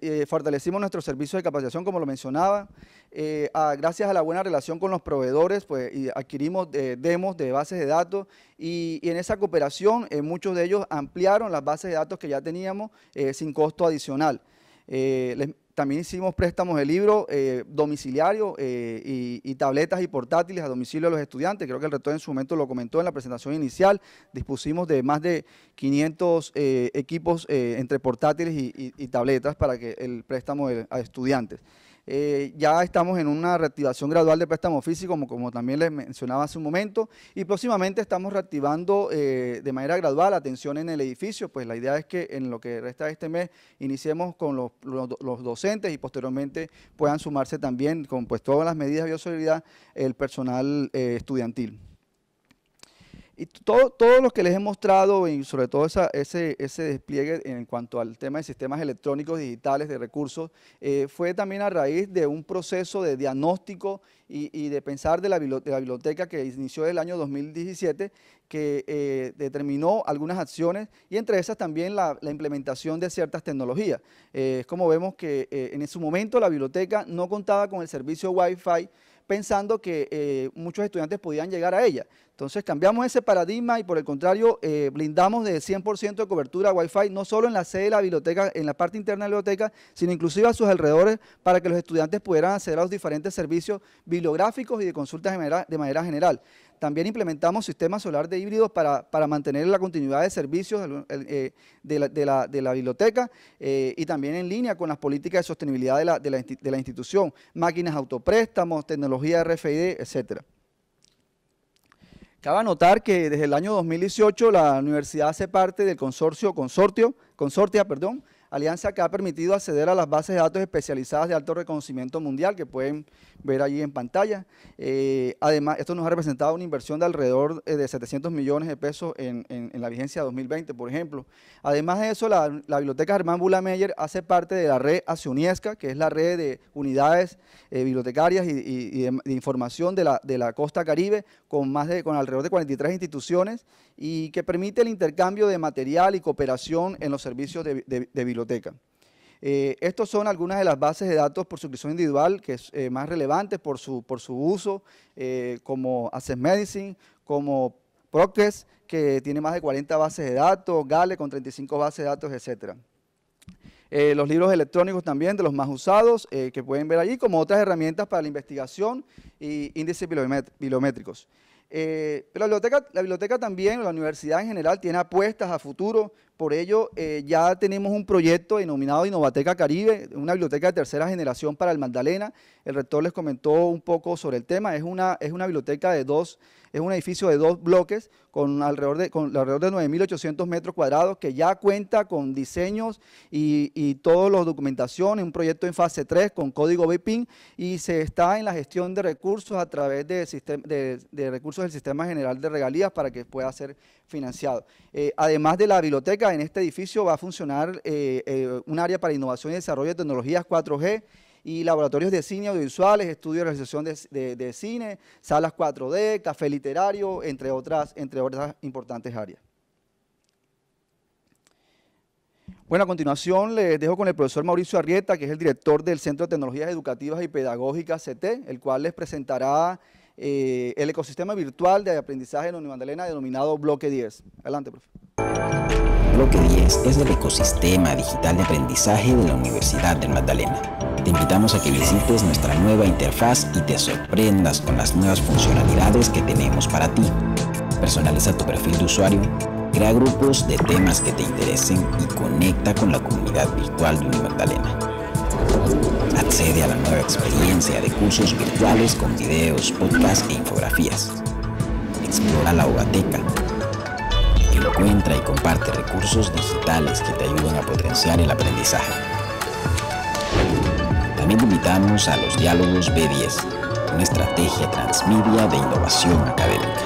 [SPEAKER 1] eh, fortalecimos nuestros servicios de capacitación, como lo mencionaba. Eh, gracias a la buena relación con los proveedores, pues adquirimos eh, demos de bases de datos y, en esa cooperación muchos de ellos ampliaron las bases de datos que ya teníamos sin costo adicional. Les, también hicimos préstamos de libros eh, domiciliarios eh, y, tabletas y portátiles a domicilio de los estudiantes. Creo que el rector en su momento lo comentó en la presentación inicial. Dispusimos de más de 500 eh, equipos entre portátiles y, tabletas para que el préstamo a estudiantes. Eh, ya estamos en una reactivación gradual de préstamo físico, como, como también les mencionaba hace un momento, y próximamente estamos reactivando eh, de manera gradual la atención en el edificio, pues la idea es que en lo que resta de este mes iniciemos con los, docentes y posteriormente puedan sumarse también con pues, todas las medidas de bioseguridad el personal eh, estudiantil. Y todo, lo que les he mostrado y sobre todo ese, despliegue en cuanto al tema de sistemas electrónicos digitales de recursos eh, fue también a raíz de un proceso de diagnóstico y, de pensar de la, biblioteca que inició el año 2017 que eh, determinó algunas acciones y entre esas también la, implementación de ciertas tecnologías. Eh, es como vemos que en su momento la biblioteca no contaba con el servicio Wi-Fi pensando que eh, muchos estudiantes podían llegar a ella. Entonces cambiamos ese paradigma y por el contrario eh, blindamos de 100% de cobertura Wi-Fi, no solo en la sede de la biblioteca, en la parte interna de la biblioteca, sino inclusive a sus alrededores para que los estudiantes pudieran acceder a los diferentes servicios bibliográficos y de consulta de manera general. También implementamos sistemas solar de híbridos para, mantener la continuidad de servicios eh, de la, biblioteca eh, y también en línea con las políticas de sostenibilidad de la, de la, de institución, máquinas autopréstamos, tecnología RFID, etcétera. Cabe notar que desde el año 2018 la universidad hace parte del consorcio, consortio, consortia, perdón, alianza que ha permitido acceder a las bases de datos especializadas de alto reconocimiento mundial que pueden ver allí en pantalla. Eh, además, esto nos ha representado una inversión de alrededor eh, de 700 millones de pesos en, la vigencia 2020, por ejemplo. Además de eso, la, Biblioteca Germán Bula hace parte de la red Acioniesca, que es la red de unidades eh, bibliotecarias y, de, información de la, de la costa caribe con, más de, con alrededor de 43 instituciones y que permite el intercambio de material y cooperación en los servicios de biblioteca biblioteca. Eh, Estas son algunas de las bases de datos por suscripción individual que es eh, más relevante por su, uso, eh, como Access Medicine, como ProQuest que tiene más de 40 bases de datos, Gale con 35 bases de datos, etc. los libros electrónicos también, de los más usados, que pueden ver allí, como otras herramientas para la investigación y índices bibliométricos. pero la biblioteca, la biblioteca también, la universidad en general, tiene apuestas a futuro por ello, eh, ya tenemos un proyecto denominado Innovateca Caribe, una biblioteca de tercera generación para el Magdalena. El rector les comentó un poco sobre el tema. Es una, es una biblioteca de dos, es un edificio de dos bloques con alrededor de, alrededor de 9.800 metros cuadrados que ya cuenta con diseños y, y todos los documentaciones, un proyecto en fase 3 con código BPIN y se está en la gestión de recursos a través de, de, de recursos del Sistema General de Regalías para que pueda ser financiado. Eh, además de la biblioteca, en este edificio va a funcionar eh, eh, un área para innovación y desarrollo de tecnologías 4G y laboratorios de cine audiovisuales, estudios de realización de, cine, salas 4D, café literario, entre otras, entre otras importantes áreas. Bueno, a continuación les dejo con el profesor Mauricio Arrieta, que es el director del Centro de Tecnologías Educativas y Pedagógicas CT, el cual les presentará eh, el ecosistema virtual de aprendizaje en la Magdalena denominado Bloque 10. Adelante, profe.
[SPEAKER 3] Bloque 10 es el ecosistema digital de aprendizaje de la Universidad de Magdalena. Te invitamos a que visites nuestra nueva interfaz y te sorprendas con las nuevas funcionalidades que tenemos para ti. Personaliza tu perfil de usuario, crea grupos de temas que te interesen y conecta con la comunidad virtual de Magdalena. Accede a la nueva experiencia de cursos virtuales con videos, podcasts e infografías. Explora la Hogateca. Encuentra y comparte recursos digitales que te ayudan a potenciar el aprendizaje. También invitamos a los diálogos B10, una estrategia transmedia de innovación académica.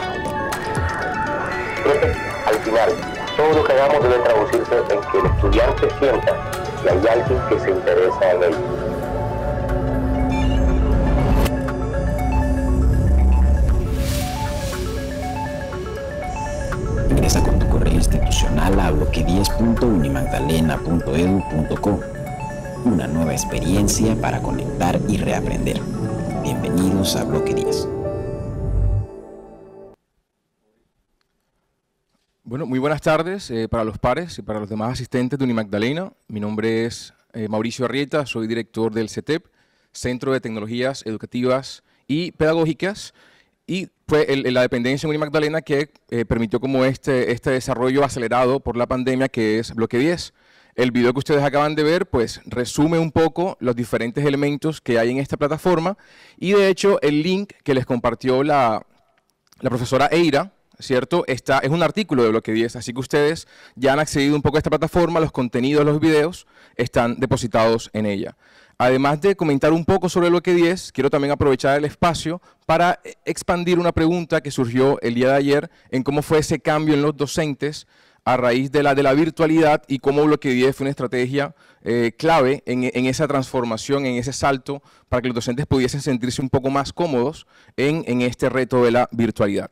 [SPEAKER 4] Al final, todo lo que hagamos debe traducirse en que el estudiante sienta y hay alguien que se interesa en él.
[SPEAKER 3] Ingresa con tu correo institucional a bloque10.unimagdalena.edu.co. Una nueva experiencia para conectar y reaprender. Bienvenidos a Bloque 10.
[SPEAKER 4] Bueno, muy buenas tardes eh, para los pares y para los demás asistentes de Unimagdalena. Mi nombre es eh, Mauricio Arrieta, soy director del CETEP, Centro de Tecnologías Educativas y Pedagógicas, y fue la dependencia de Unimagdalena que eh, permitió como este, este desarrollo acelerado por la pandemia que es Bloque 10. El video que ustedes acaban de ver, pues resume un poco los diferentes elementos que hay en esta plataforma y de hecho el link que les compartió la, la profesora Eira, ¿cierto? es un artículo de Bloque 10, así que ustedes ya han accedido un poco a esta plataforma, los contenidos, los videos están depositados en ella. Además de comentar un poco sobre Bloque 10, quiero también aprovechar el espacio para expandir una pregunta que surgió el día de ayer en cómo fue ese cambio en los docentes a raíz de la, de la virtualidad y cómo Bloque 10 fue una estrategia eh, clave en, esa transformación, en ese salto, para que los docentes pudiesen sentirse un poco más cómodos en este reto de la virtualidad.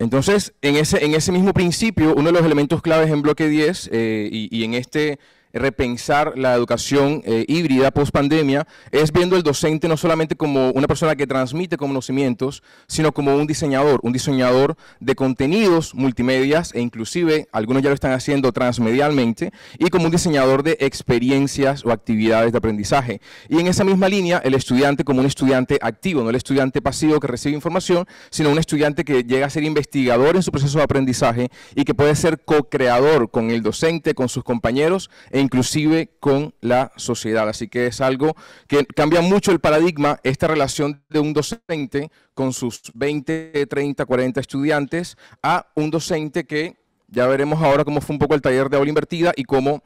[SPEAKER 4] Entonces, en ese, en ese mismo principio, uno de los elementos claves en bloque 10 eh, y, en este repensar la educación eh, híbrida post pandemia es viendo el docente no solamente como una persona que transmite conocimientos, sino como un diseñador, un diseñador de contenidos multimedias e inclusive algunos ya lo están haciendo transmedialmente y como un diseñador de experiencias o actividades de aprendizaje. Y en esa misma línea, el estudiante como un estudiante activo, no el estudiante pasivo que recibe información, sino un estudiante que llega a ser investigador en su proceso de aprendizaje y que puede ser co-creador con el docente, con sus compañeros e inclusive con la sociedad. Así que es algo que cambia mucho el paradigma, esta relación de un docente con sus 20, 30, 40 estudiantes a un docente que ya veremos ahora cómo fue un poco el taller de aula invertida y cómo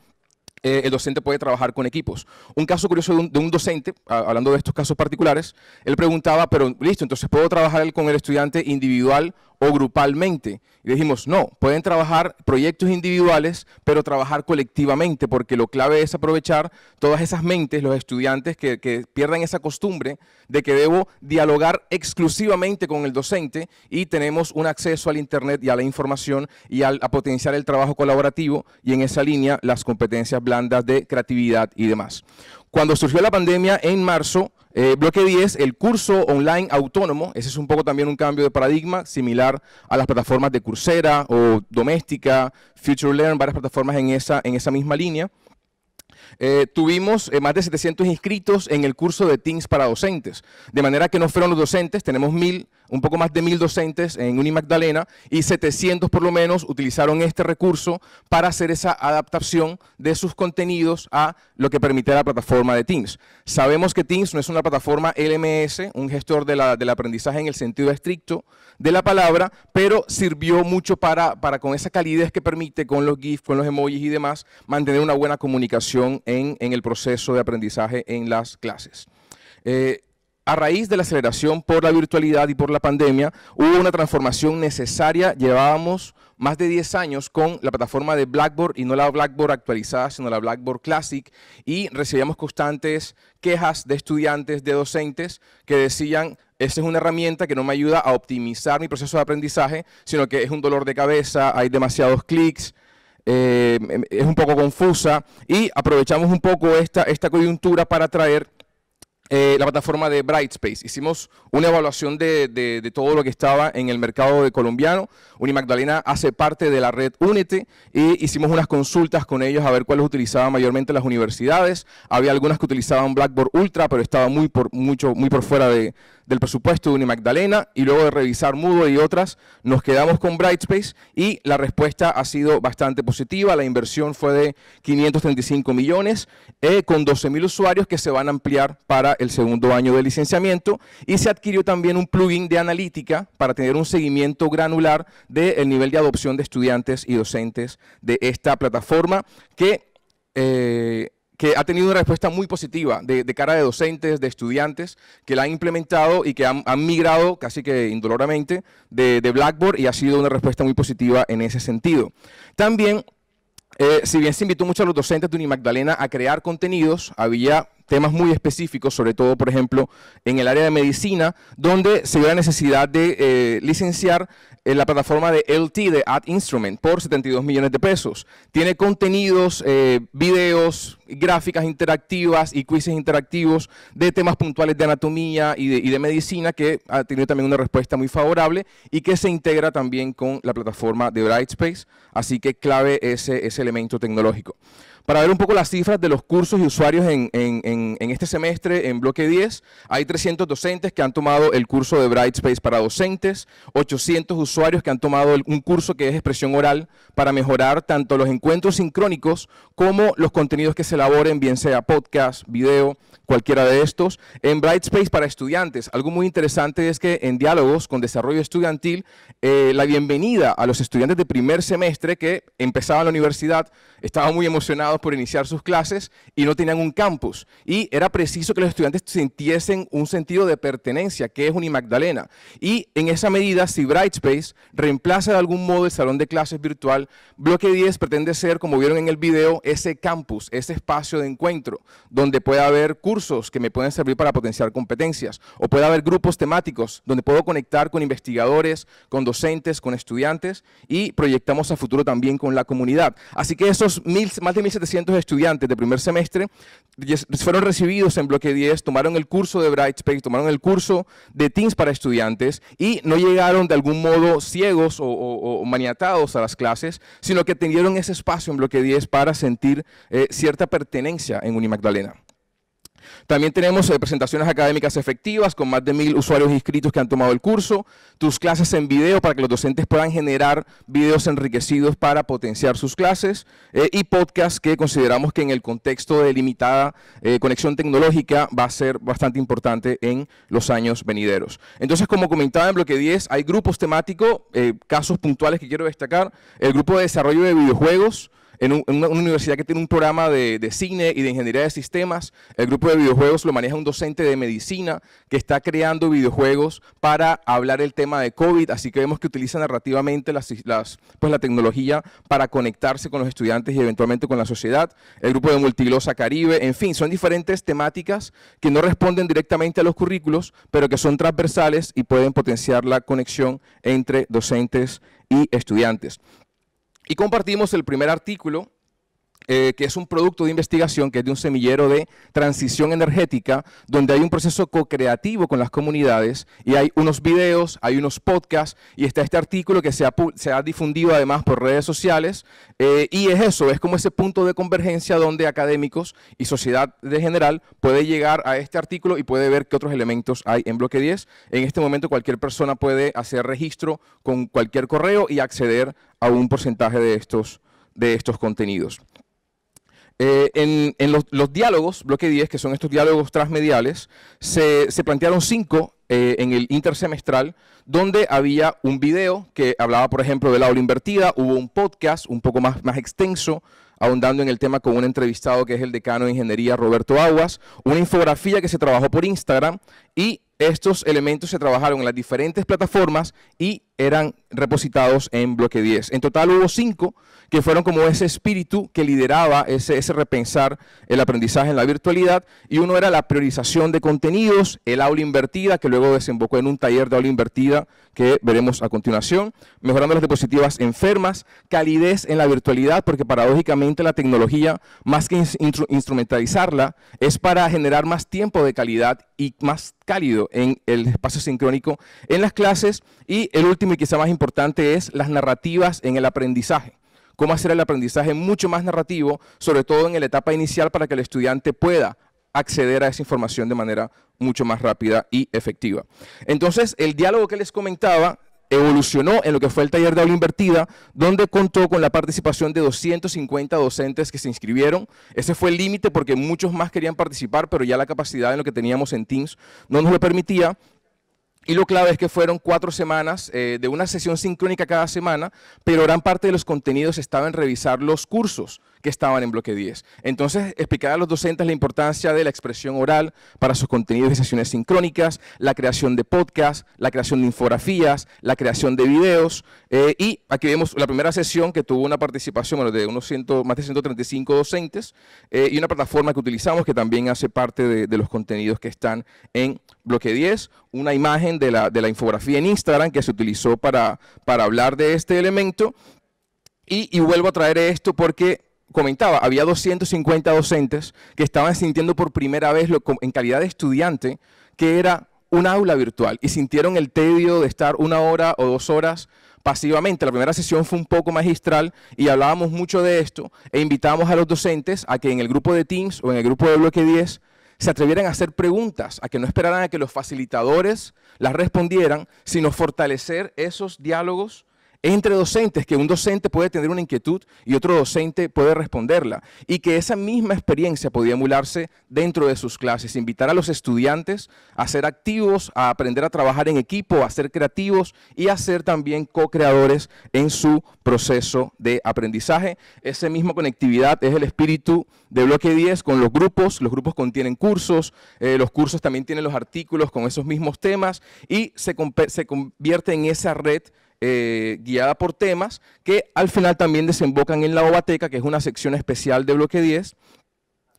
[SPEAKER 4] eh, el docente puede trabajar con equipos. Un caso curioso de un, docente, hablando de estos casos particulares, él preguntaba, pero listo, entonces puedo trabajar con el estudiante individual o grupalmente. Y dijimos, no, pueden trabajar proyectos individuales, pero trabajar colectivamente, porque lo clave es aprovechar todas esas mentes, los estudiantes que, pierden esa costumbre de que debo dialogar exclusivamente con el docente y tenemos un acceso al Internet y a la información y a potenciar el trabajo colaborativo y en esa línea las competencias de creatividad y demás. Cuando surgió la pandemia en marzo, eh, bloque 10, el curso online autónomo, ese es un poco también un cambio de paradigma, similar a las plataformas de Coursera o Doméstica, Future Learn, varias plataformas en esa, en esa misma línea. Eh, tuvimos eh, más de 700 inscritos en el curso de Teams para docentes, de manera que no fueron los docentes, tenemos mil un poco más de mil docentes en Uni Magdalena y 700 por lo menos utilizaron este recurso para hacer esa adaptación de sus contenidos a lo que permite la plataforma de Teams. Sabemos que Teams no es una plataforma LMS, un gestor del aprendizaje en el sentido estricto de la palabra, pero sirvió mucho para, para con esa calidez que permite con los GIFs, con los emojis y demás, mantener una buena comunicación en, el proceso de aprendizaje en las clases. Eh, a raíz de la aceleración por la virtualidad y por la pandemia, hubo una transformación necesaria. Llevábamos más de 10 años con la plataforma de Blackboard y no la Blackboard actualizada, sino la Blackboard Classic y recibíamos constantes quejas de estudiantes, de docentes que decían, esa es una herramienta que no me ayuda a optimizar mi proceso de aprendizaje, sino que es un dolor de cabeza, hay demasiados clics, eh, es un poco confusa y aprovechamos un poco esta coyuntura para traer eh, la plataforma de Brightspace. Hicimos una evaluación de, todo lo que estaba en el mercado de colombiano. Unimagdalena hace parte de la red Únete y hicimos unas consultas con ellos a ver cuáles utilizaban mayormente las universidades. Había algunas que utilizaban Blackboard Ultra, pero estaba muy por, mucho, muy por fuera de, del presupuesto de Magdalena y luego de revisar Mudo y otras, nos quedamos con Brightspace y la respuesta ha sido bastante positiva. La inversión fue de 535 millones eh, con con 12.000 usuarios que se van a ampliar para el segundo año de licenciamiento y se adquirió también un plugin de analítica para tener un seguimiento granular del nivel de adopción de estudiantes y docentes de esta plataforma que eh, que ha tenido una respuesta muy positiva de, cara de docentes, de estudiantes, que la han implementado y que han, migrado casi que indoloramente de, Blackboard y ha sido una respuesta muy positiva en ese sentido. También, eh, si bien se invitó mucho a los docentes de Unimagdalena a crear contenidos, había temas muy específicos, sobre todo, por ejemplo, en el área de medicina, donde se ve la necesidad de eh, licenciar eh, la plataforma de LT, de Ad Instrument, por 72 millones de pesos. Tiene contenidos, eh, videos, gráficas interactivas y quizzes interactivos de temas puntuales de anatomía y de, medicina, que ha tenido también una respuesta muy favorable y que se integra también con la plataforma de Brightspace. Así que clave ese elemento tecnológico. Para ver un poco las cifras de los cursos y usuarios en, este semestre, en bloque 10, hay 300 docentes que han tomado el curso de Brightspace para docentes, 800 usuarios que han tomado un curso que es expresión oral para mejorar tanto los encuentros sincrónicos como los contenidos que se elaboren, bien sea podcast, video, cualquiera de estos. En Brightspace para estudiantes, algo muy interesante es que en diálogos con desarrollo estudiantil, eh, la bienvenida a los estudiantes de primer semestre que empezaban la universidad estaban muy emocionados por iniciar sus clases y no tenían un campus. Y era preciso que los estudiantes sintiesen un sentido de pertenencia, que es Unimagdalena. Y en esa medida, si Brightspace reemplaza de algún modo el salón de clases virtual, Bloque 10 pretende ser, como vieron en el video, ese campus, ese espacio de encuentro, donde pueda haber cursos que me pueden servir para potenciar competencias, o puede haber grupos temáticos donde puedo conectar con investigadores, con docentes, con estudiantes, y proyectamos a futuro también con la comunidad. Así que esos más de 1.700 estudiantes de primer semestre fueron recibidos en bloque 10, tomaron el curso de Brightspace, tomaron el curso de Teams para estudiantes y no llegaron de algún modo ciegos o, maniatados a las clases, sino que tuvieron ese espacio en bloque 10 para sentir eh, cierta pertenencia en Unimagdalena. También tenemos eh, presentaciones académicas efectivas con más de mil usuarios inscritos que han tomado el curso, tus clases en video para que los docentes puedan generar videos enriquecidos para potenciar sus clases eh, y podcasts que consideramos que en el contexto de limitada eh, conexión tecnológica va a ser bastante importante en los años venideros. Entonces, como comentaba en bloque 10, hay grupos temáticos, casos puntuales que quiero destacar, el grupo de desarrollo de videojuegos, en, una, universidad que tiene un programa de, cine y de ingeniería de sistemas. El grupo de videojuegos lo maneja un docente de medicina que está creando videojuegos para hablar el tema de COVID. Así que vemos que utiliza narrativamente las, pues, la tecnología para conectarse con los estudiantes y eventualmente con la sociedad. El grupo de Multiglosa Caribe. En fin, son diferentes temáticas que no responden directamente a los currículos, pero que son transversales y pueden potenciar la conexión entre docentes y estudiantes. Y compartimos el primer artículo, eh, que es un producto de investigación, que es de un semillero de transición energética, donde hay un proceso co-creativo con las comunidades y hay unos videos, hay unos podcasts y está este artículo que se ha, se ha difundido además por redes sociales. Eh, y es eso, es como ese punto de convergencia donde académicos y sociedad de general puede llegar a este artículo y puede ver qué otros elementos hay en bloque 10. En este momento cualquier persona puede hacer registro con cualquier correo y acceder a un porcentaje de estos, de estos contenidos. Eh, en, los, diálogos, bloque 10, que son estos diálogos transmediales, se, plantearon cinco eh, en el intersemestral, donde había un video que hablaba, por ejemplo, de la aula invertida, hubo un podcast un poco más, más extenso, ahondando en el tema con un entrevistado que es el decano de Ingeniería, Roberto Aguas, una infografía que se trabajó por Instagram y estos elementos se trabajaron en las diferentes plataformas y eran repositados en bloque 10. En total hubo 5 que fueron como ese espíritu que lideraba ese, repensar el aprendizaje en la virtualidad, y uno era la priorización de contenidos, el aula invertida, que luego desembocó en un taller de aula invertida que veremos a continuación, mejorando las diapositivas enfermas, calidez en la virtualidad, porque paradójicamente la tecnología, más que instrumentalizarla, es para generar más tiempo de calidad y más cálido en el espacio sincrónico en las clases. Y el último y quizá más importante es las narrativas en el aprendizaje cómo hacer el aprendizaje mucho más narrativo, sobre todo en la etapa inicial para que el estudiante pueda acceder a esa información de manera mucho más rápida y efectiva. Entonces, el diálogo que les comentaba evolucionó en lo que fue el taller de aula invertida, donde contó con la participación de 250 docentes que se inscribieron. Ese fue el límite porque muchos más querían participar, pero ya la capacidad en lo que teníamos en Teams no nos lo permitía. Y lo clave es que fueron cuatro semanas eh, de una sesión sincrónica cada semana, pero gran parte de los contenidos estaba en revisar los cursos que estaban en bloque 10. Entonces, explicar a los docentes la importancia de la expresión oral para sus contenidos y sesiones sincrónicas, la creación de podcasts, la creación de infografías, la creación de videos. Eh, y aquí vemos la primera sesión que tuvo una participación de unos 100, más de 135 docentes eh, y una plataforma que utilizamos que también hace parte de, los contenidos que están en bloque 10, una imagen de la, de la infografía en Instagram que se utilizó para, para hablar de este elemento. Y, y, vuelvo a traer esto porque comentaba, había 250 docentes que estaban sintiendo por primera vez en calidad de estudiante que era un aula virtual y sintieron el tedio de estar una hora o dos horas pasivamente. La primera sesión fue un poco magistral y hablábamos mucho de esto e invitábamos a los docentes a que en el grupo de Teams o en el grupo de Bloque 10 se atrevieran a hacer preguntas, a que no esperaran a que los facilitadores las respondieran, sino fortalecer esos diálogos entre docentes que un docente puede tener una inquietud y otro docente puede responderla y que esa misma experiencia podía emularse dentro de sus clases, invitar a los estudiantes a ser activos, a aprender a trabajar en equipo, a ser creativos y a ser también co-creadores en su proceso de aprendizaje. Esa misma conectividad es el espíritu de bloque 10 con los grupos, los grupos contienen cursos, eh, los cursos también tienen los artículos con esos mismos temas y se, se convierte en esa red eh, guiada por temas, que al final también desembocan en la Obateca, que es una sección especial de bloque 10,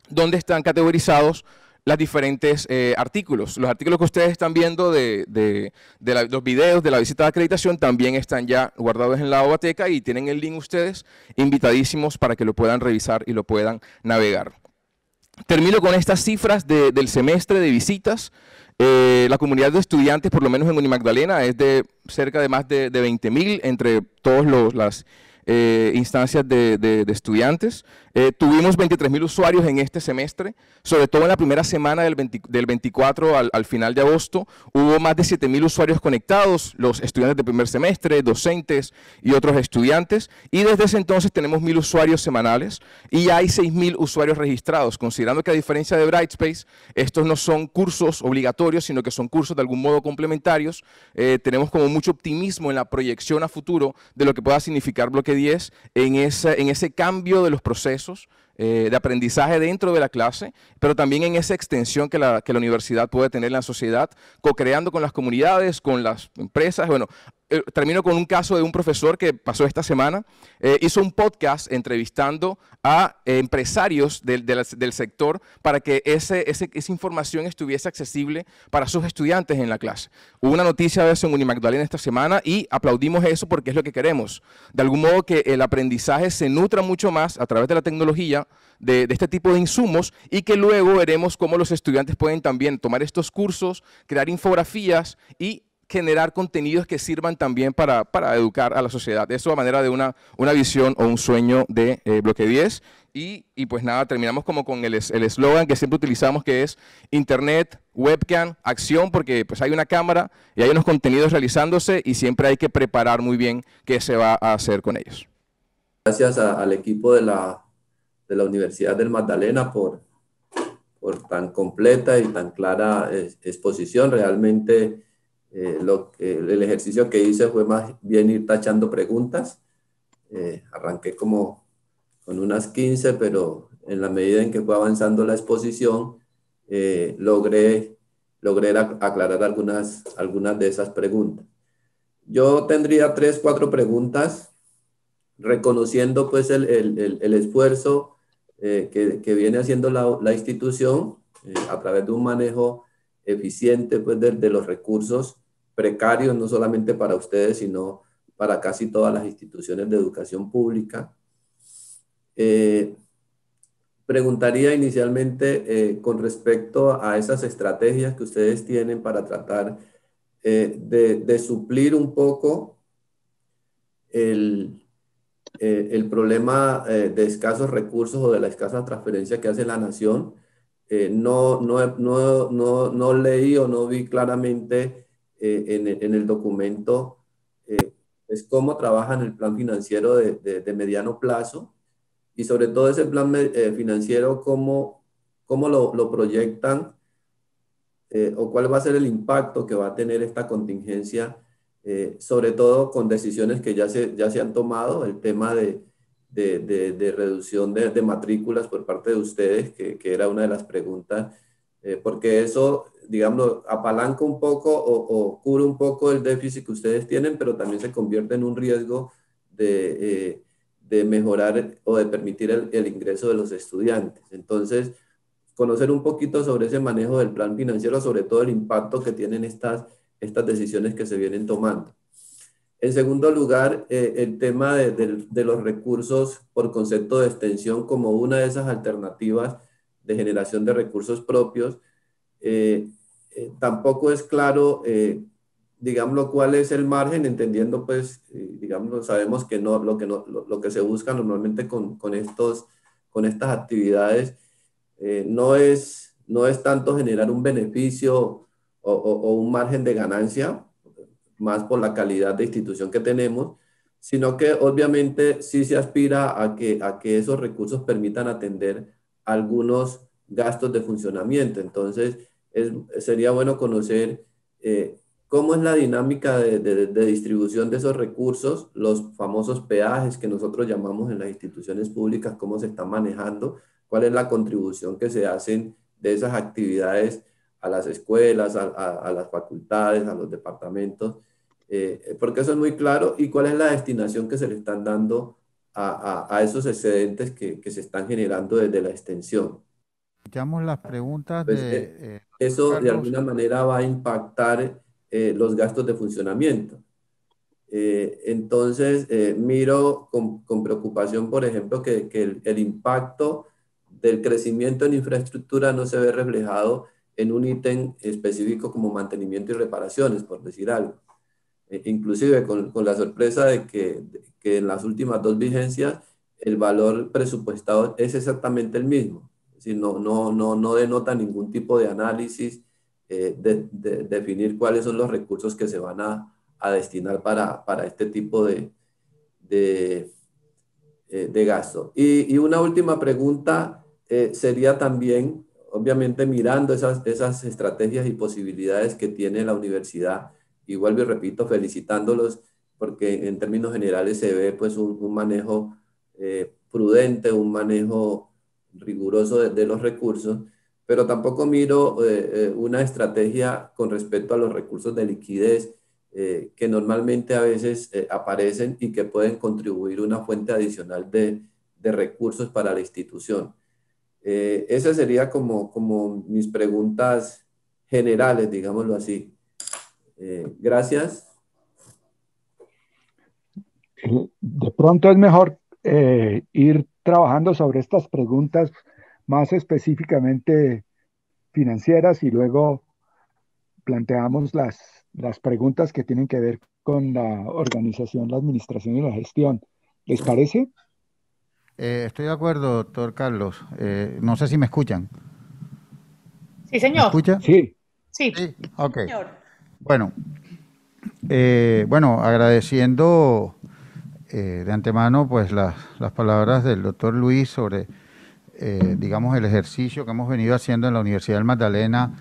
[SPEAKER 4] donde están categorizados los diferentes eh, artículos. Los artículos que ustedes están viendo de, de, los videos de la visita de acreditación también están ya guardados en la Obateca y tienen el link ustedes invitadísimos para que lo puedan revisar y lo puedan navegar. Termino con estas cifras del semestre de visitas. Eh, la comunidad de estudiantes, por lo menos en Unimagdalena, es de cerca de más de, de entre todas las eh, instancias de estudiantes. Eh, tuvimos 23 mil usuarios en este semestre, sobre todo en la primera semana del, 24 al, final de agosto. Hubo más de 7 mil usuarios conectados, los estudiantes de primer semestre, docentes y otros estudiantes. Y desde ese entonces tenemos mil usuarios semanales y hay 6 mil usuarios registrados, considerando que a diferencia de Brightspace, estos no son cursos obligatorios, sino que son cursos de algún modo complementarios. Eh, tenemos como mucho optimismo en la proyección a futuro de lo que pueda significar Bloque 10 en ese cambio de los procesos eh, de aprendizaje dentro de la clase, pero también en esa extensión que la, que la universidad puede tener en la sociedad, co-creando con las comunidades, con las empresas. Bueno, eh, termino con un caso de un profesor que pasó esta semana. Eh, hizo un podcast entrevistando a eh, empresarios del, sector para que ese, esa información estuviese accesible para sus estudiantes en la clase. Hubo una noticia de eso en Unimagdalena esta semana y aplaudimos eso porque es lo que queremos. De algún modo que el aprendizaje se nutra mucho más a través de la tecnología, de, de este tipo de insumos y que luego veremos cómo los estudiantes pueden también tomar estos cursos, crear infografías y generar contenidos que sirvan también para, para educar a la sociedad. Eso a manera de una, una visión o un sueño de eh, Bloque 10. Y, y, pues nada, terminamos como con el eslogan que siempre utilizamos que es Internet, webcam, acción, porque pues hay una cámara y hay unos contenidos realizándose y siempre hay que preparar muy bien qué se va a hacer con ellos.
[SPEAKER 5] Gracias al equipo de la, de la Universidad del Magdalena por, por tan completa y tan clara eh, exposición. Realmente eh, lo, eh, el ejercicio que hice fue más bien ir tachando preguntas. Eh, arranqué como con unas 15, pero en la medida en que fue avanzando la exposición, logré, logré aclarar algunas, algunas de esas preguntas. Yo tendría tres, cuatro preguntas, reconociendo pues el, el, el, el esfuerzo que, que, viene haciendo la, la institución a través de un manejo eficiente pues de, de los recursos precarios, no solamente para ustedes, sino para casi todas las instituciones de educación pública. Eh, preguntaría inicialmente eh, con respecto a esas estrategias que ustedes tienen para tratar eh, de, suplir un poco el, problema de escasos recursos o de la escasa transferencia que hace la nación. No no, no leí o no vi claramente eh, en, el documento eh, es cómo trabajan el plan financiero de, de, mediano plazo y sobre todo ese plan eh, financiero, cómo, cómo lo, lo proyectan o cuál va a ser el impacto que va a tener esta contingencia, sobre todo con decisiones que ya se, ya se han tomado, el tema de, de reducción de, matrículas por parte de ustedes, que, que era una de las preguntas eh, porque eso, digamos, apalanca un poco o, o, cubre un poco el déficit que ustedes tienen, pero también se convierte en un riesgo de, eh, de mejorar o de permitir el, ingreso de los estudiantes. Entonces, conocer un poquito sobre ese manejo del plan financiero, sobre todo el impacto que tienen estas, estas decisiones que se vienen tomando. En segundo lugar, eh, el tema de, los recursos por concepto de extensión como una de esas alternativas de generación de recursos propios. Eh, eh, tampoco es claro, eh, digamos, cuál es el margen, entendiendo, pues, digamos, sabemos que no, lo que, lo, que se busca normalmente con, estos, con estas actividades no, es, no es tanto generar un beneficio o, un margen de ganancia, más por la calidad de institución que tenemos, sino que obviamente sí se aspira a que, a que esos recursos permitan atender algunos gastos de funcionamiento. Entonces, es, sería bueno conocer eh, cómo es la dinámica de, distribución de esos recursos, los famosos peajes que nosotros llamamos en las instituciones públicas, cómo se está manejando, cuál es la contribución que se hacen de esas actividades a las escuelas, a, las facultades, a los departamentos, eh, porque eso es muy claro, y cuál es la destinación que se le están dando a, esos excedentes que, se están generando desde la extensión.
[SPEAKER 2] Escuchamos las preguntas pues, de... Eh, eh, eso de alguna
[SPEAKER 5] manera va a impactar eh, los gastos de funcionamiento. entonces, miro con, preocupación, por ejemplo, que, el impacto del crecimiento en infraestructura no se ve reflejado en un ítem específico como mantenimiento y reparaciones, por decir algo. Eh, inclusive con, la sorpresa de que, en las últimas dos vigencias el valor presupuestado es exactamente el mismo. no, denota ningún tipo de análisis, eh, de, definir cuáles son los recursos que se van a, destinar para, este tipo de, de, eh, gasto. Y, una última pregunta sería también, obviamente, mirando esas estrategias y posibilidades que tiene la universidad Igual, yo y repito, felicitándolos porque en términos generales se ve pues un, manejo eh, prudente, un manejo riguroso de, los recursos, pero tampoco miro eh, eh, una estrategia con respecto a los recursos de liquidez que normalmente a veces aparecen y que pueden contribuir una fuente adicional de, de recursos para la institución. esas serían como, como mis preguntas generales, digámoslo así. Eh, gracias.
[SPEAKER 1] De pronto es mejor eh, ir trabajando sobre estas preguntas
[SPEAKER 2] más específicamente financieras y luego
[SPEAKER 4] planteamos las, las preguntas que tienen que ver con la organización, la administración y la gestión. ¿Les parece?
[SPEAKER 2] Eh, estoy de acuerdo, doctor Carlos. no sé si me escuchan.
[SPEAKER 4] Sí, señor. escucha? Sí. Sí.
[SPEAKER 2] Ok. Bueno, eh, bueno, agradeciendo eh, de antemano pues las, palabras del doctor Luis sobre, eh, digamos, el ejercicio que hemos venido haciendo en la Universidad del Magdalena.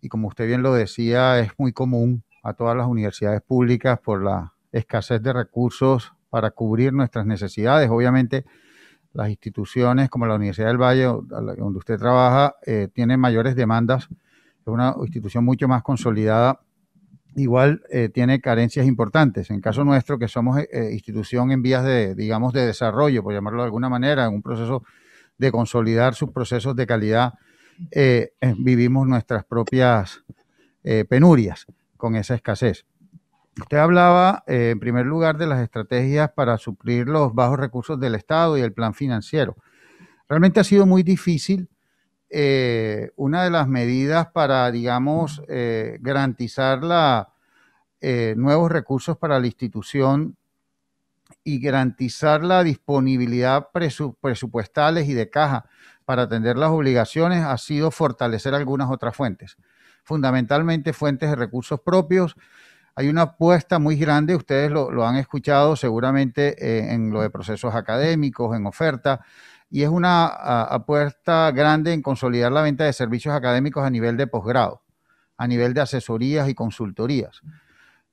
[SPEAKER 2] Y como usted bien lo decía, es muy común a todas las universidades públicas por la escasez de recursos para cubrir nuestras necesidades. Obviamente, las instituciones como la Universidad del Valle, donde usted trabaja, tienen mayores demandas. Es una institución mucho más consolidada igual eh, tiene carencias importantes. En caso nuestro, que somos eh, eh, institución en vías de, digamos, de desarrollo, por llamarlo de alguna manera, en un proceso de consolidar sus procesos de calidad, vivimos nuestras propias penurias con esa escasez. Usted hablaba, en primer lugar, de las estrategias para suplir los bajos recursos del Estado y el plan financiero. Realmente ha sido muy difícil eh, una de las medidas para, digamos, eh, garantizar eh, nuevos recursos para la institución y garantizar la disponibilidad presupuestales y de caja para atender las obligaciones ha sido fortalecer algunas otras fuentes, fundamentalmente fuentes de recursos propios. Hay una apuesta muy grande, ustedes lo, lo han escuchado seguramente en lo de procesos académicos, en oferta, y es una apuesta grande en consolidar la venta de servicios académicos a nivel de posgrado, a nivel de asesorías y consultorías.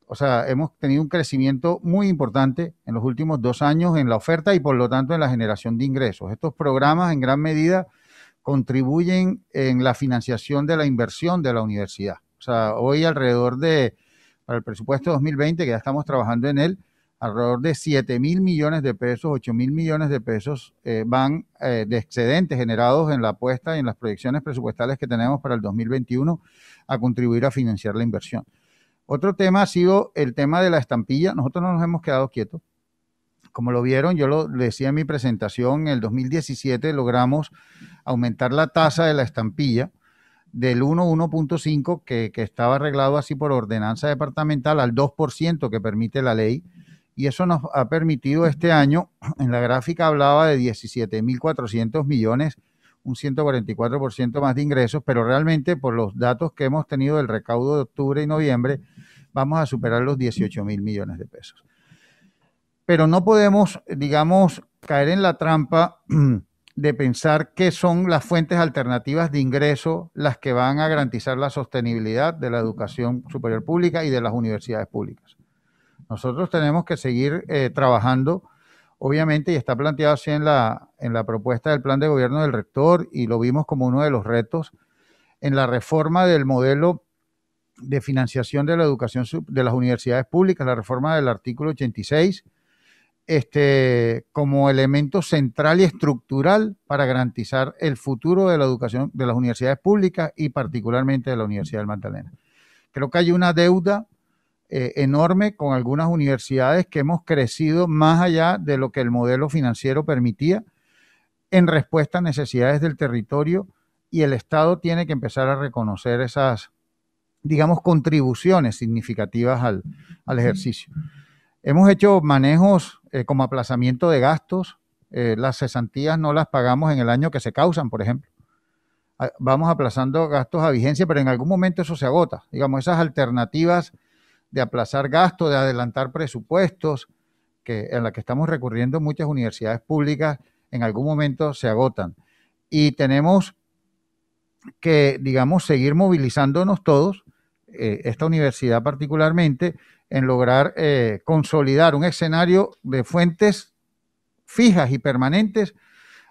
[SPEAKER 2] O sea, hemos tenido un crecimiento muy importante en los últimos dos años en la oferta y por lo tanto en la generación de ingresos. Estos programas en gran medida contribuyen en la financiación de la inversión de la universidad. O sea, hoy alrededor de, para el presupuesto 2020, que ya estamos trabajando en él, alrededor de 7 mil millones de pesos, 8 mil millones de pesos eh, van eh, de excedentes generados en la apuesta y en las proyecciones presupuestales que tenemos para el 2021 a contribuir a financiar la inversión. Otro tema ha sido el tema de la estampilla. Nosotros no nos hemos quedado quietos. Como lo vieron, yo lo decía en mi presentación, en el 2017 logramos aumentar la tasa de la estampilla del 1.1.5 que, que estaba arreglado así por ordenanza departamental al 2% que permite la ley y eso nos ha permitido este año, [CLEARS THROAT] en la gráfica hablaba de 17.400 millones, un 144% más de ingresos, pero realmente por los datos que hemos tenido del recaudo de octubre y noviembre, vamos a superar los 18.000 millones de pesos. Pero no podemos, digamos, caer en la trampa [CLEARS THROAT] de pensar que son las fuentes alternativas de ingreso las que van a garantizar la sostenibilidad de la educación superior pública y de las universidades públicas. Nosotros tenemos que seguir eh, trabajando, obviamente, y está planteado así en la, en la propuesta del plan de gobierno del rector y lo vimos como uno de los retos en la reforma del modelo de financiación de la educación de las universidades públicas, la reforma del artículo 86, este, como elemento central y estructural para garantizar el futuro de la educación de las universidades públicas y particularmente de la Universidad del Magdalena. Creo que hay una deuda eh, enorme con algunas universidades que hemos crecido más allá de lo que el modelo financiero permitía en respuesta a necesidades del territorio y el Estado tiene que empezar a reconocer esas, digamos, contribuciones significativas al, ejercicio. Hemos hecho manejos eh, como aplazamiento de gastos, eh, las cesantías no las pagamos en el año que se causan, por ejemplo. Ah, vamos aplazando gastos a vigencia, pero en algún momento eso se agota. Digamos, esas alternativas de aplazar gastos, de adelantar presupuestos, que, en la que estamos recurriendo muchas universidades públicas, en algún momento se agotan. Y tenemos que, digamos, seguir movilizándonos todos, eh, esta universidad particularmente, en lograr eh, consolidar un escenario de fuentes fijas y permanentes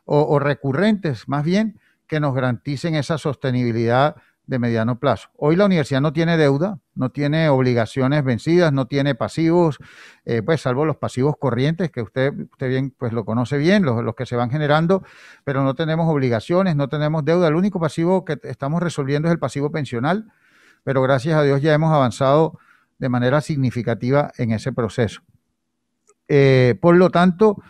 [SPEAKER 2] o recurrentes, más bien, que nos garanticen esa sostenibilidad de mediano plazo. Hoy la universidad no tiene deuda, no tiene obligaciones vencidas, no tiene pasivos, eh, pues salvo los pasivos corrientes que usted, usted bien pues lo conoce bien, los, los, que se van generando, pero no tenemos obligaciones, no tenemos deuda. El único pasivo que estamos resolviendo es el pasivo pensional, pero gracias a Dios ya hemos avanzado de manera significativa en ese proceso. Eh, por lo tanto,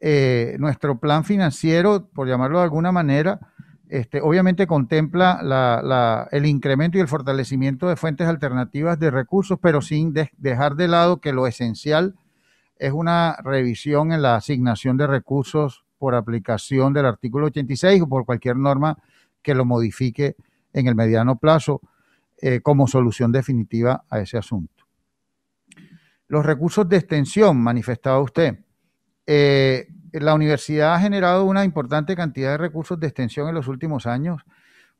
[SPEAKER 2] eh, nuestro plan financiero, por llamarlo de alguna manera, este, obviamente contempla el incremento y el fortalecimiento de fuentes alternativas de recursos, pero sin dejar de lado que lo esencial es una revisión en la asignación de recursos por aplicación del artículo 86 o por cualquier norma que lo modifique en el mediano plazo eh, como solución definitiva a ese asunto. Los recursos de extensión, manifestaba usted, eh, la universidad ha generado una importante cantidad de recursos de extensión en los últimos años,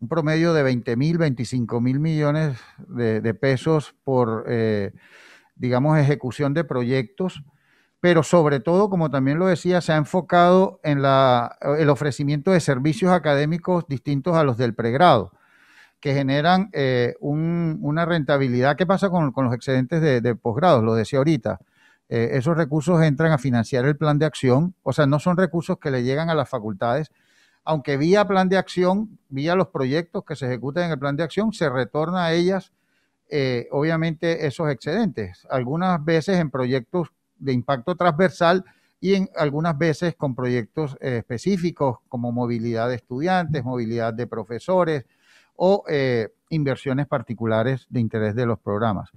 [SPEAKER 2] un promedio de 20 mil, 25 mil millones de, pesos por, eh, digamos, ejecución de proyectos, pero sobre todo, como también lo decía, se ha enfocado en la, el ofrecimiento de servicios académicos distintos a los del pregrado que generan eh, una rentabilidad. ¿Qué pasa con, los excedentes de, de posgrados? Lo decía ahorita eh, esos recursos entran a financiar el plan de acción, o sea, no son recursos que le llegan a las facultades, aunque vía plan de acción, vía los proyectos que se ejecutan en el plan de acción, se retorna a ellas, eh, obviamente, esos excedentes, algunas veces en proyectos de impacto transversal y en algunas veces con proyectos eh, específicos como movilidad de estudiantes, movilidad de profesores o inversiones particulares de interés de los programas.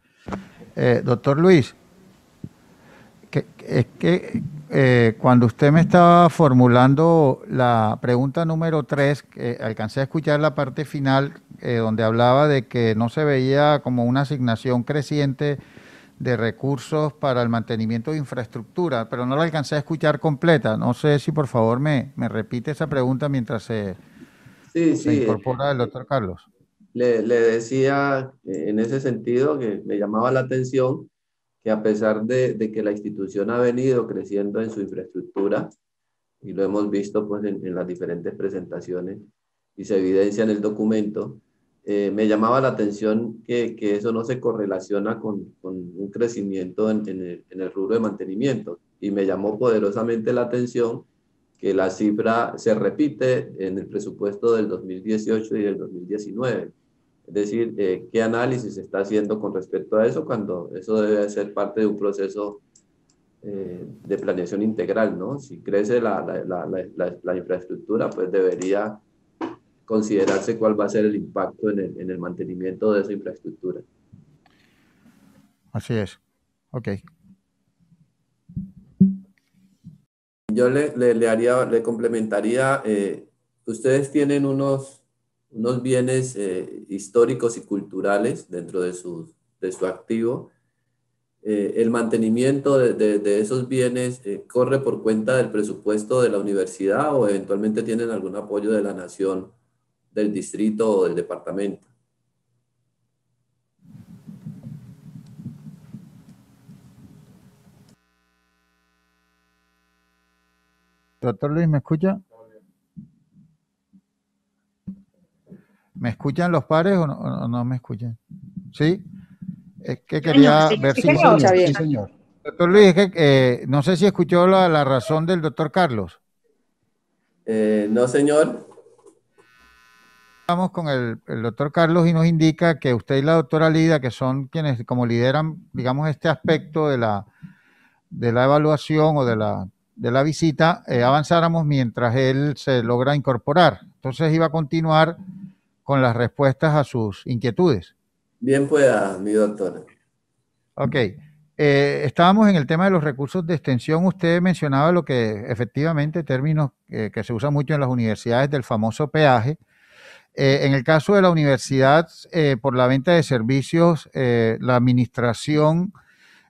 [SPEAKER 2] doctor Luis, es que eh, cuando usted me estaba formulando la pregunta número 3, alcancé a escuchar la parte final eh, donde hablaba de que no se veía como una asignación creciente de recursos para el mantenimiento de infraestructura, pero no la alcancé a escuchar completa. No sé si por favor me, repite esa pregunta mientras se, incorpora el doctor Carlos.
[SPEAKER 5] Le, le decía eh, en ese sentido que me llamaba la atención que a pesar de, que la institución ha venido creciendo en su infraestructura, y lo hemos visto pues, en, las diferentes presentaciones y se evidencia en el documento, eh, me llamaba la atención que, eso no se correlaciona con, un crecimiento en, el, rubro de mantenimiento. Y me llamó poderosamente la atención que la cifra se repite en el presupuesto del 2018 y del 2019 es decir, eh, qué análisis se está haciendo con respecto a eso cuando eso debe ser parte de un proceso eh, de planeación integral, ¿no? Si crece la, infraestructura, pues debería considerarse cuál va a ser el impacto en el, mantenimiento de esa infraestructura.
[SPEAKER 2] Así es. Ok.
[SPEAKER 5] Yo le, haría, le complementaría, eh, ustedes tienen unos unos bienes eh, históricos y culturales dentro de su, de su activo. Eh, el mantenimiento de, esos bienes eh, corre por cuenta del presupuesto de la universidad o eventualmente tienen algún apoyo de la nación, del distrito o del departamento.
[SPEAKER 2] Doctor Luis, ¿me escucha? ¿Me escuchan los pares o no, me escuchan? ¿Sí? Es que quería ver si... Sí, señor. señor. Doctor Luis, es que, eh, no sé si escuchó la, razón del doctor Carlos.
[SPEAKER 5] Eh, no, señor.
[SPEAKER 2] Vamos con el, doctor Carlos y nos indica que usted y la doctora Lida, que son quienes como lideran, digamos, este aspecto de la, de la evaluación o de la, de la visita, eh, avanzáramos mientras él se logra incorporar. Entonces iba a continuar con las respuestas a sus inquietudes.
[SPEAKER 5] Bien pueda, mi doctora.
[SPEAKER 2] Ok. Eh, estábamos en el tema de los recursos de extensión. Usted mencionaba lo que efectivamente, términos eh, que se usan mucho en las universidades del famoso peaje. Eh, en el caso de la universidad, por la venta de servicios, la administración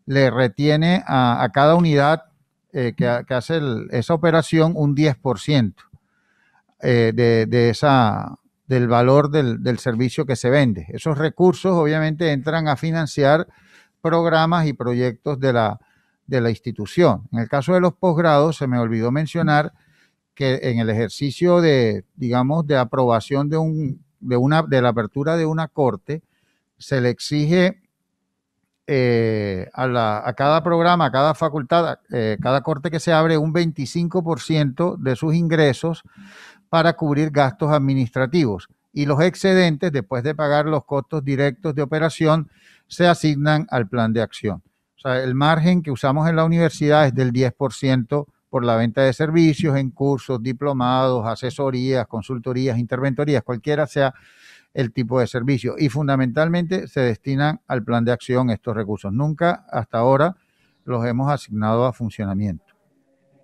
[SPEAKER 2] le retiene a, cada unidad que, hace esa operación un 10% de, esa, del valor del, servicio que se vende. Esos recursos obviamente entran a financiar programas y proyectos de la, de la institución. En el caso de los posgrados, se me olvidó mencionar que en el ejercicio de, digamos, de aprobación de, un, de, una, de la apertura de una corte, se le exige eh, a, la, a, cada programa, a cada facultad, eh, cada corte que se abre, un 25% de sus ingresos para cubrir gastos administrativos y los excedentes, después de pagar los costos directos de operación, se asignan al plan de acción. O sea, el margen que usamos en la universidad es del 10% por la venta de servicios en cursos, diplomados, asesorías, consultorías, interventorías, cualquiera sea el tipo de servicio. Y fundamentalmente se destinan al plan de acción estos recursos. Nunca hasta ahora los hemos asignado a funcionamiento.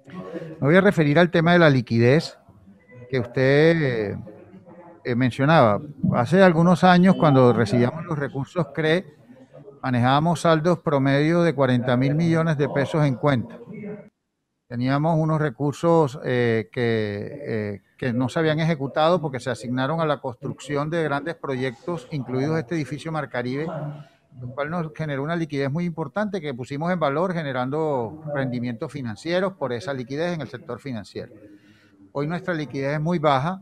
[SPEAKER 2] Me voy a referir al tema de la liquidez que usted eh, mencionaba. Hace algunos años, cuando recibíamos los recursos CRE, manejábamos saldos promedio de 40 mil millones de pesos en cuenta. Teníamos unos recursos eh, que, eh, que no se habían ejecutado porque se asignaron a la construcción de grandes proyectos, incluidos este edificio Marcaribe, lo cual nos generó una liquidez muy importante que pusimos en valor generando rendimientos financieros por esa liquidez en el sector financiero. Hoy nuestra liquidez es muy baja.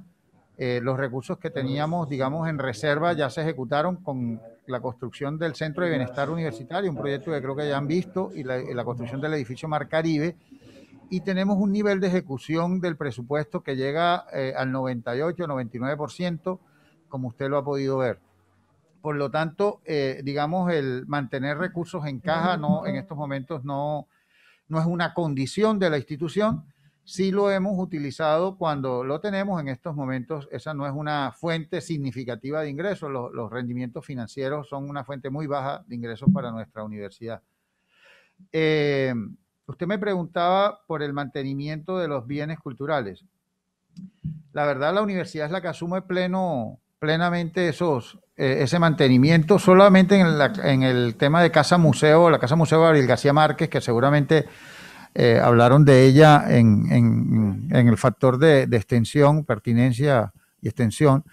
[SPEAKER 2] Eh, los recursos que teníamos, digamos, en reserva ya se ejecutaron con la construcción del Centro de Bienestar Universitario, un proyecto que creo que ya han visto, y la, construcción del edificio Mar Caribe. Y tenemos un nivel de ejecución del presupuesto que llega eh, al 98, 99%, como usted lo ha podido ver. Por lo tanto, eh, digamos, el mantener recursos en caja no, en estos momentos no, no es una condición de la institución sí lo hemos utilizado cuando lo tenemos en estos momentos. Esa no es una fuente significativa de ingresos. Los, rendimientos financieros son una fuente muy baja de ingresos para nuestra universidad. Eh, usted me preguntaba por el mantenimiento de los bienes culturales. La verdad, la universidad es la que asume pleno, plenamente esos, eh, ese mantenimiento, solamente en, el tema de Casa Museo, la Casa Museo Abril García Márquez, que seguramente eh, hablaron de ella en, el factor de, extensión, pertinencia y extensión.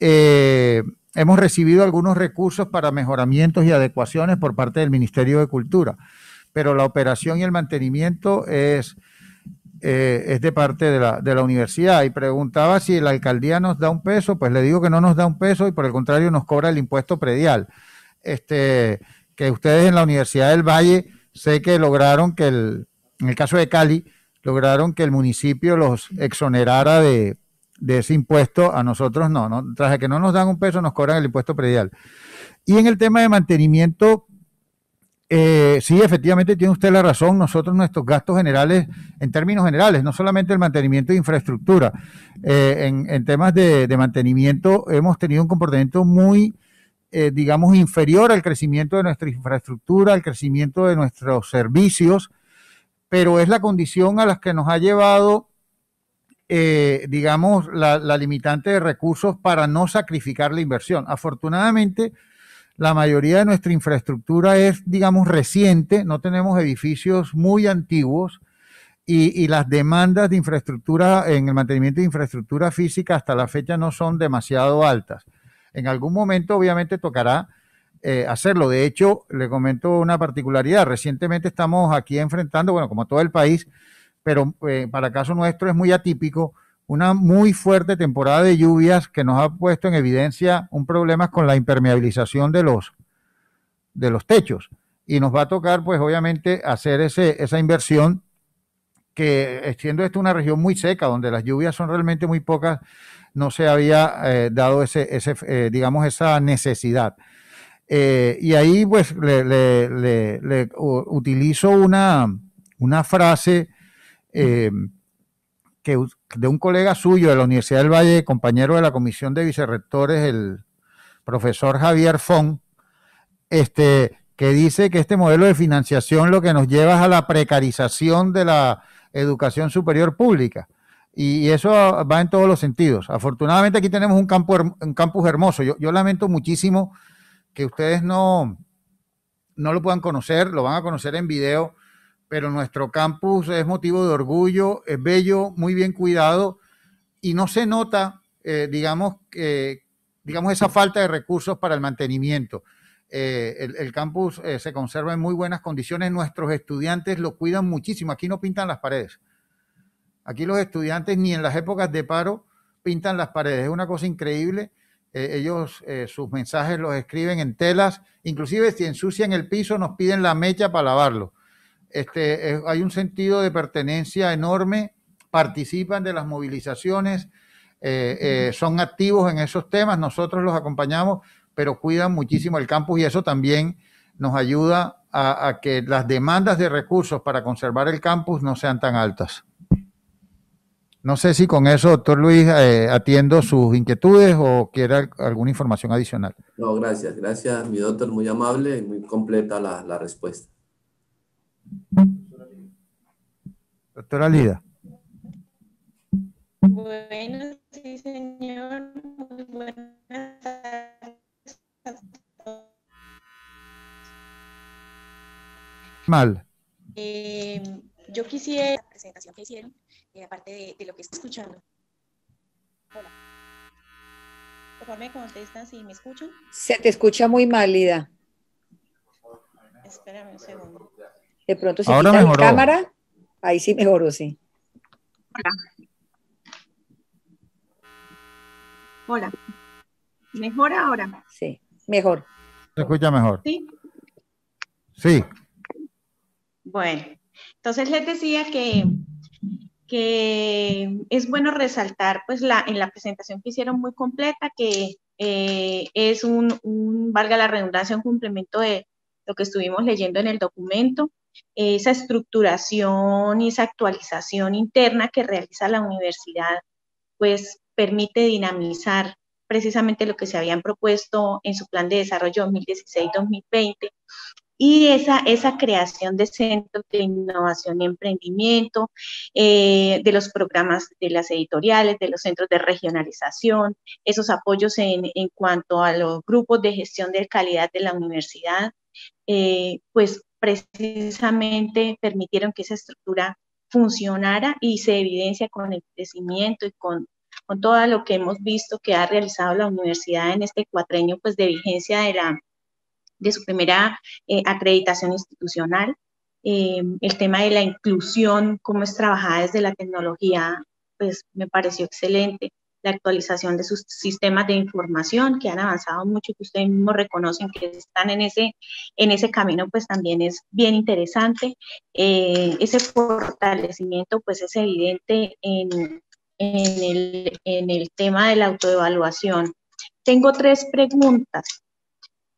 [SPEAKER 2] Eh, hemos recibido algunos recursos para mejoramientos y adecuaciones por parte del Ministerio de Cultura, pero la operación y el mantenimiento es, eh, es de parte de la, de la universidad. Y preguntaba si la alcaldía nos da un peso, pues le digo que no nos da un peso y por el contrario nos cobra el impuesto predial. Este, que ustedes en la Universidad del Valle sé que lograron que el, en el caso de Cali, lograron que el municipio los exonerara de, ese impuesto. A nosotros no, no, tras que no nos dan un peso, nos cobran el impuesto predial. Y en el tema de mantenimiento, eh, sí, efectivamente tiene usted la razón. Nosotros nuestros gastos generales, en términos generales, no solamente el mantenimiento de infraestructura, eh, en, temas de, mantenimiento hemos tenido un comportamiento muy, eh, digamos, inferior al crecimiento de nuestra infraestructura, al crecimiento de nuestros servicios pero es la condición a las que nos ha llevado, eh, digamos, la, limitante de recursos para no sacrificar la inversión. Afortunadamente, la mayoría de nuestra infraestructura es, digamos, reciente, no tenemos edificios muy antiguos y las demandas de infraestructura en el mantenimiento de infraestructura física hasta la fecha no son demasiado altas. En algún momento, obviamente, tocará eh, hacerlo. De hecho, le comento una particularidad. Recientemente estamos aquí enfrentando, bueno, como todo el país, pero eh, para caso nuestro es muy atípico, una muy fuerte temporada de lluvias que nos ha puesto en evidencia un problema con la impermeabilización de los, de los techos. Y nos va a tocar, pues obviamente, hacer ese, esa inversión que siendo esto una región muy seca, donde las lluvias son realmente muy pocas, no se había eh, dado ese, ese digamos, esa necesidad. Eh, y ahí pues le, utilizo una, frase eh, que, de un colega suyo de la Universidad del Valle, compañero de la Comisión de Vicerrectores, el profesor Javier Fon, este, que dice que este modelo de financiación lo que nos lleva es a la precarización de la educación superior pública. Y eso va en todos los sentidos. Afortunadamente aquí tenemos un, campo, un campus hermoso. yo lamento muchísimo que ustedes no, no lo puedan conocer, lo van a conocer en video, pero nuestro campus es motivo de orgullo, es bello, muy bien cuidado y no se nota, eh, digamos, digamos, esa falta de recursos para el mantenimiento. Eh, el, campus eh, se conserva en muy buenas condiciones, nuestros estudiantes lo cuidan muchísimo, aquí no pintan las paredes. Aquí los estudiantes ni en las épocas de paro pintan las paredes, es una cosa increíble eh, ellos eh, sus mensajes los escriben en telas, inclusive si ensucian el piso nos piden la mecha para lavarlo. Este, eh, hay un sentido de pertenencia enorme, participan de las movilizaciones, son activos en esos temas, nosotros los acompañamos, pero cuidan muchísimo el campus y eso también nos ayuda a que las demandas de recursos para conservar el campus no sean tan altas. No sé si con eso, doctor Luis, eh, atiendo sus inquietudes o quiera alguna información adicional.
[SPEAKER 5] No, gracias, gracias, mi doctor, muy amable y muy completa la, respuesta.
[SPEAKER 2] Doctora Lida.
[SPEAKER 6] Bueno, sí, señor. Muy buenas tardes Mal. Eh, yo quisiera la presentación que hicieron y eh, aparte de, lo que está escuchando. Hola. Por favor, me contestan si me escuchan. Se te escucha muy mal, Lida. Espérame un segundo. De pronto se Ahora quita la cámara. Ahí sí mejoró, sí. Hola. Hola. ¿Mejor ahora? Sí, mejor.
[SPEAKER 2] ¿Se escucha mejor? Sí. Sí.
[SPEAKER 6] Bueno, entonces les decía que que es bueno resaltar pues la, en la presentación que hicieron muy completa que eh, es un, un, valga la redundancia, un complemento de lo que estuvimos leyendo en el documento, esa estructuración y esa actualización interna que realiza la universidad, pues permite dinamizar precisamente lo que se habían propuesto en su plan de desarrollo 2016-2020 y esa, esa creación de centros de innovación y emprendimiento, eh, de los programas de las editoriales, de los centros de regionalización, esos apoyos en, en cuanto a los grupos de gestión de calidad de la universidad, eh, pues precisamente permitieron que esa estructura funcionara y se evidencia con el crecimiento y con, con todo lo que hemos visto que ha realizado la universidad en este cuatrenio pues de vigencia de la, de su primera eh, acreditación institucional. Eh, el tema de la inclusión, cómo es trabajada desde la tecnología, pues me pareció excelente. La actualización de sus sistemas de información que han avanzado mucho que ustedes mismos reconocen que están en ese, en ese camino, pues también es bien interesante. Eh, ese fortalecimiento, pues es evidente en, el, en el tema de la autoevaluación. Tengo tres preguntas.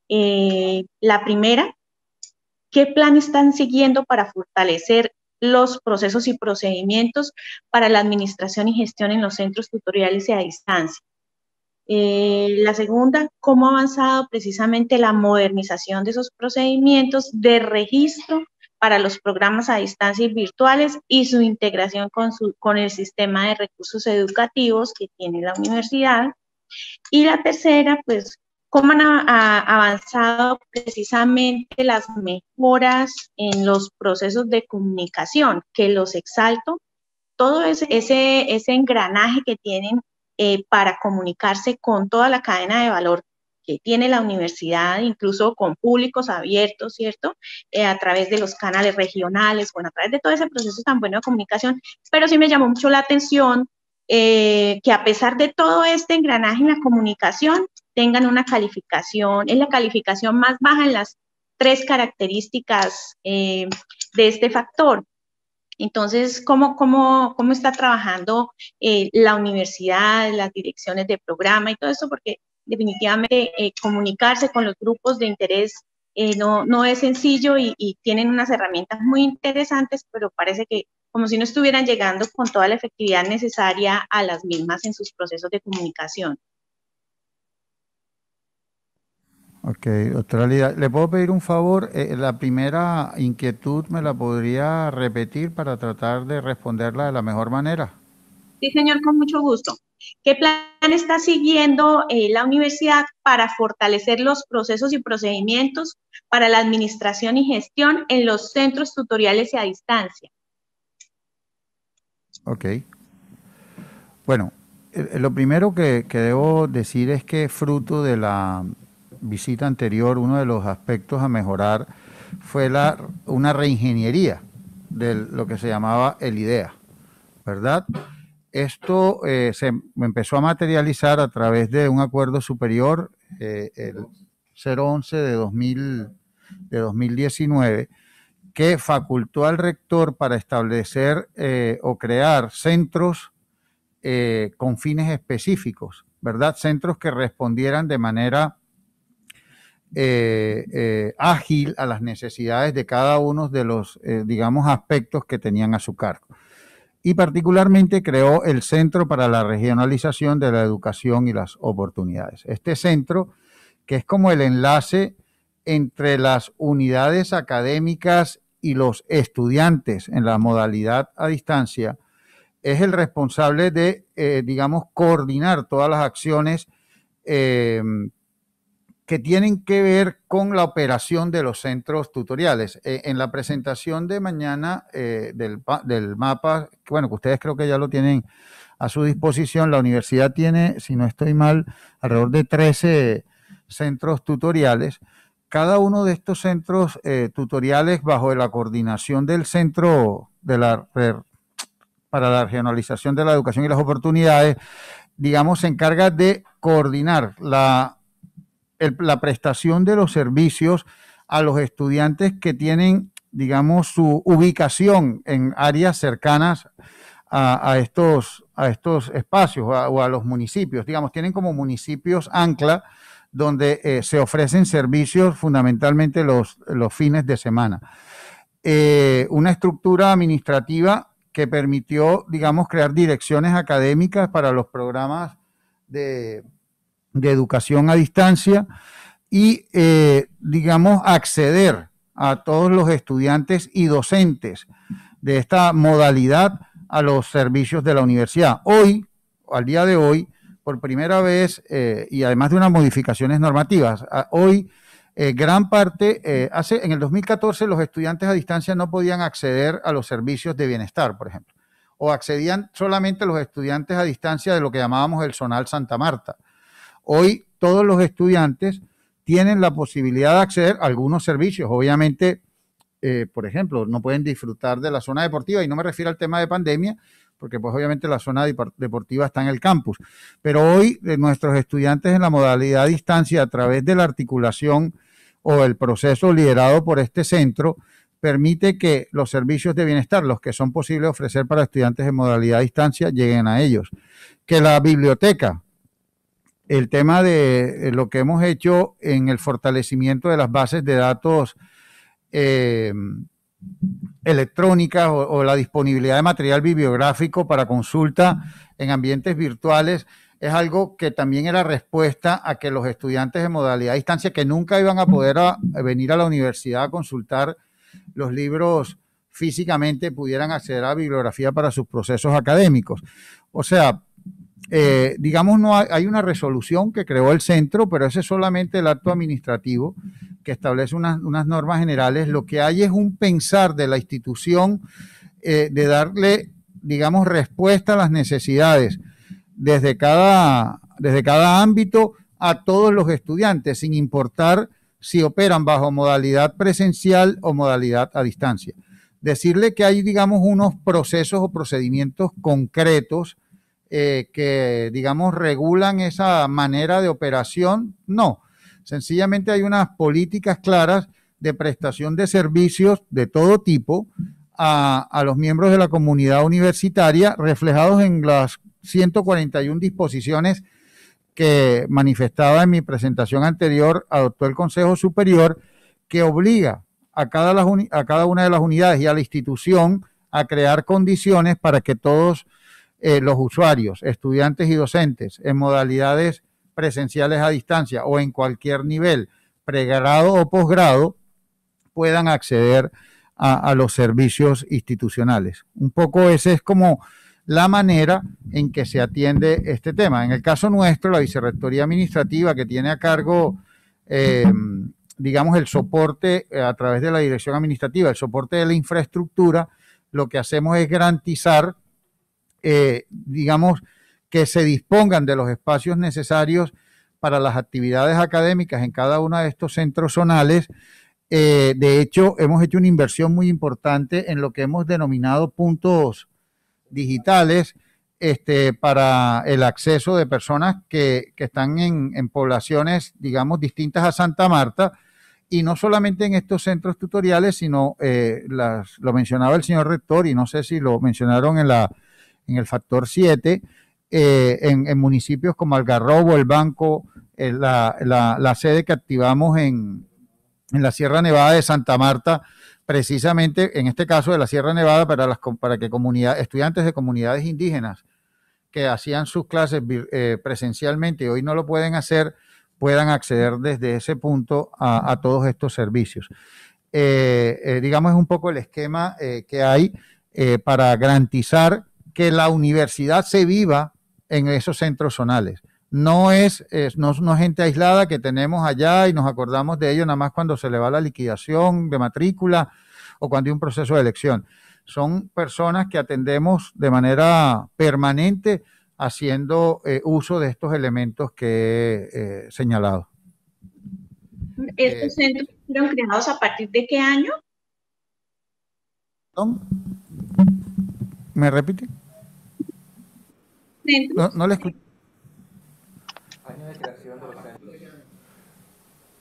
[SPEAKER 6] Eh, la primera, ¿qué plan están siguiendo para fortalecer los procesos y procedimientos para la administración y gestión en los centros tutoriales y a distancia? Eh, la segunda, ¿cómo ha avanzado precisamente la modernización de esos procedimientos de registro para los programas a distancia y virtuales y su integración con, con el sistema de recursos educativos que tiene la universidad? Y la tercera, pues, cómo han avanzado precisamente las mejoras en los procesos de comunicación, que los exalto, todo ese, engranaje que tienen eh, para comunicarse con toda la cadena de valor que tiene la universidad, incluso con públicos abiertos, ¿cierto? Eh, a través de los canales regionales, bueno, a través de todo ese proceso tan bueno de comunicación, pero sí me llamó mucho la atención eh, que a pesar de todo este engranaje en la comunicación, tengan una calificación, es la calificación más baja en las tres características eh, de este factor. Entonces, ¿cómo, está trabajando eh, la universidad, las direcciones de programa y todo eso? Porque definitivamente eh, comunicarse con los grupos de interés no, es sencillo y tienen unas herramientas muy interesantes, pero parece que como si no estuvieran llegando con toda la efectividad necesaria a las mismas en sus procesos de comunicación.
[SPEAKER 2] Ok, doctora Lida, ¿le puedo pedir un favor? Eh, eh, la primera inquietud me la podría repetir para tratar de responderla de la mejor manera.
[SPEAKER 6] Sí, señor, con mucho gusto. ¿Qué plan está siguiendo eh, la universidad para fortalecer los procesos y procedimientos para la administración y gestión en los centros tutoriales y a distancia?
[SPEAKER 2] Ok. Bueno, lo primero que, que debo decir es que fruto de la visita anterior, uno de los aspectos a mejorar fue la, una reingeniería de lo que se llamaba el IDEA, ¿verdad? Esto eh, se empezó a materializar a través de un acuerdo superior, eh, el 011 de, 2000, de 2019, que facultó al rector para establecer eh, o crear centros con fines específicos, ¿verdad? Centros que respondieran de manera eh, eh, ágil a las necesidades de cada uno de los, eh, digamos, aspectos que tenían a su cargo. Y particularmente creó el Centro para la Regionalización de la Educación y las Oportunidades. Este centro, que es como el enlace entre las unidades académicas y los estudiantes en la modalidad a distancia, es el responsable de, digamos, coordinar todas las acciones que tienen que ver con la operación de los centros tutoriales. Eh, en la presentación de mañana eh, del, mapa, bueno, que ustedes creo que ya lo tienen a su disposición, la universidad tiene, si no estoy mal, alrededor de 13 centros tutoriales. Cada uno de estos centros eh, tutoriales, bajo la coordinación del Centro de la, para la Regionalización de la Educación y las Oportunidades, digamos, se encarga de coordinar la la prestación de los servicios a los estudiantes que tienen, digamos, su ubicación en áreas cercanas a, estos, a estos espacios o a los municipios. Digamos, tienen como municipios ancla donde eh, se ofrecen servicios fundamentalmente los, los fines de semana. Eh, una estructura administrativa que permitió, digamos, crear direcciones académicas para los programas de, de educación a distancia y, eh, digamos, acceder a todos los estudiantes y docentes de esta modalidad a los servicios de la universidad. Hoy, al día de hoy, por primera vez, eh, y además de unas modificaciones normativas, hoy eh, gran parte, hace, en el 2014 los estudiantes a distancia no podían acceder a los servicios de bienestar, por ejemplo, o accedían solamente los estudiantes a distancia de lo que llamábamos el Zonal Santa Marta. Hoy todos los estudiantes tienen la posibilidad de acceder a algunos servicios. Obviamente, eh, por ejemplo, no pueden disfrutar de la zona deportiva, y no me refiero al tema de pandemia, porque pues obviamente la zona deportiva está en el campus. Pero hoy eh, nuestros estudiantes en la modalidad a distancia, a través de la articulación o el proceso liderado por este centro, permite que los servicios de bienestar, los que son posibles ofrecer para estudiantes en modalidad a distancia, lleguen a ellos. Que la biblioteca, el tema de eh, lo que hemos hecho en el fortalecimiento de las bases de datos eh, electrónicas o, la disponibilidad de material bibliográfico para consulta en ambientes virtuales es algo que también era respuesta a que los estudiantes de modalidad a distancia que nunca iban a poder venir a la universidad a consultar los libros físicamente pudieran acceder a bibliografía para sus procesos académicos. O sea, eh, digamos, no hay, una resolución que creó el centro, pero ese es solamente el acto administrativo que establece unas, normas generales. Lo que hay es un pensar de la institución eh, de darle, digamos, respuesta a las necesidades desde cada, desde cada ámbito a todos los estudiantes, sin importar si operan bajo modalidad presencial o modalidad a distancia. Decirle que hay, digamos, unos procesos o procedimientos concretos eh, que, digamos, regulan esa manera de operación. No, sencillamente hay unas políticas claras de prestación de servicios de todo tipo a, los miembros de la comunidad universitaria, reflejados en las 141 disposiciones que manifestaba en mi presentación anterior, adoptó el Consejo Superior, que obliga a cada, a cada, una de las unidades y a la institución a crear condiciones para que todos eh, los usuarios, estudiantes y docentes, en modalidades presenciales a distancia o en cualquier nivel, pregrado o posgrado, puedan acceder a, los servicios institucionales. Un poco esa es como la manera en que se atiende este tema. En el caso nuestro, la Vicerrectoría Administrativa, que tiene a cargo, eh, digamos, el soporte eh, a través de la Dirección Administrativa, el soporte de la infraestructura, lo que hacemos es garantizar eh, digamos, que se dispongan de los espacios necesarios para las actividades académicas en cada uno de estos centros zonales. Eh, de hecho, hemos hecho una inversión muy importante en lo que hemos denominado puntos digitales este, para el acceso de personas que, están en, poblaciones, digamos, distintas a Santa Marta. Y no solamente en estos centros tutoriales, sino eh, lo mencionaba el señor rector y no sé si lo mencionaron en la en el factor 7, eh, en, municipios como Algarrobo, el Banco, eh, la, sede que activamos en, la Sierra Nevada de Santa Marta, precisamente en este caso de la Sierra Nevada para, las, para que estudiantes de comunidades indígenas que hacían sus clases eh, presencialmente y hoy no lo pueden hacer, puedan acceder desde ese punto a, todos estos servicios. digamos, es un poco el esquema que hay para garantizar que la universidad se viva en esos centros zonales. No es, es gente aislada que tenemos allá y nos acordamos de ello nada más cuando se le va la liquidación de matrícula o cuando hay un proceso de elección. Son personas que atendemos de manera permanente haciendo eh, uso de estos elementos que he eh, señalado.
[SPEAKER 6] ¿Estos eh, centros fueron creados a partir de qué año?
[SPEAKER 2] ¿Me repite? No, le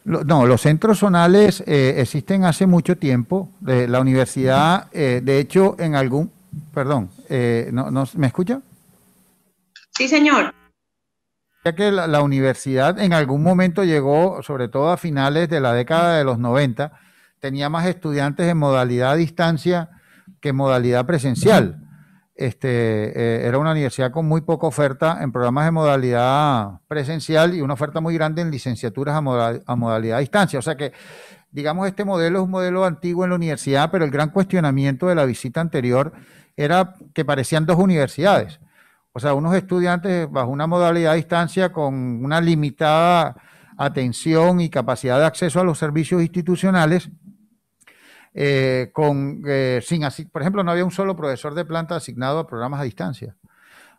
[SPEAKER 2] No, los centros zonales eh, existen hace mucho tiempo. la universidad, eh, de hecho, en algún... Perdón, eh, no, ¿me escucha? Sí, señor. Ya que la, universidad en algún momento llegó, sobre todo a finales de la década de los 90, tenía más estudiantes en modalidad a distancia que en modalidad presencial este, eh, era una universidad con muy poca oferta en programas de modalidad presencial y una oferta muy grande en licenciaturas a, a modalidad a distancia. O sea que, digamos, este modelo es un modelo antiguo en la universidad, pero el gran cuestionamiento de la visita anterior era que parecían dos universidades. O sea, unos estudiantes bajo una modalidad a distancia con una limitada atención y capacidad de acceso a los servicios institucionales eh, con, eh, sin así, por ejemplo, no había un solo profesor de planta asignado a programas a distancia.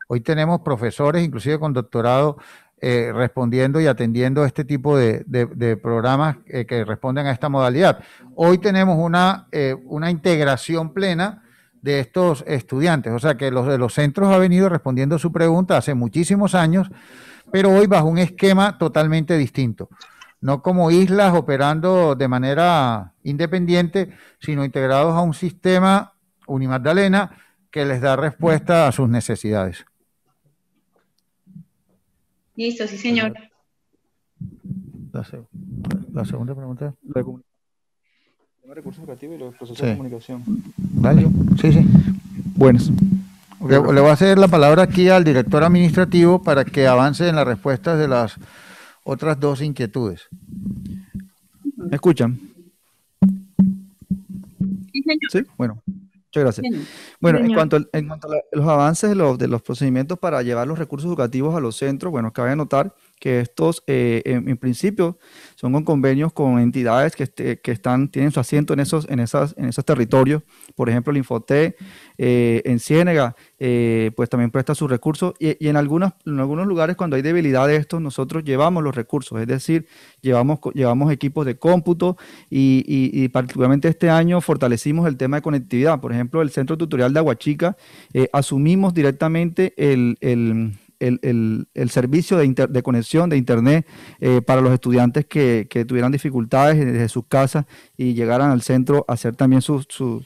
[SPEAKER 2] Hoy tenemos profesores, inclusive con doctorado, eh, respondiendo y atendiendo este tipo de, programas que responden a esta modalidad. Hoy tenemos una, una integración plena de estos estudiantes, o sea que los de los centros ha venido respondiendo su pregunta hace muchísimos años, pero hoy bajo un esquema totalmente distinto no como islas operando de manera independiente, sino integrados a un sistema Unimagdalena que les da respuesta a sus necesidades.
[SPEAKER 6] Listo,
[SPEAKER 1] sí, señor.
[SPEAKER 2] La, segunda pregunta. La de
[SPEAKER 1] recursos educativos y los procesos de comunicación.
[SPEAKER 2] sí, sí. Buenas. le, le voy a hacer la palabra aquí al director administrativo para que avance en las respuestas de las otras dos inquietudes. ¿Me escuchan?
[SPEAKER 1] Sí, bueno, muchas gracias. Bueno, en cuanto, en cuanto a los avances de los, de los procedimientos para llevar los recursos educativos a los centros, bueno, cabe notar que estos eh, en, principio son con convenios con entidades este, que, están, tienen su asiento en esos, en esas, en esos territorios. Por ejemplo, el Infote eh, en Ciénega, eh, pues también presta sus recursos y, en, algunos lugares cuando hay debilidad de estos, nosotros llevamos los recursos, es decir, llevamos, llevamos equipos de cómputo y, particularmente este año fortalecimos el tema de conectividad. Por ejemplo, el Centro Tutorial de Aguachica, asumimos directamente el el, el, servicio de, de, conexión de Internet eh, para los estudiantes que, que, tuvieran dificultades desde sus casas y llegaran al centro a hacer también sus, sus,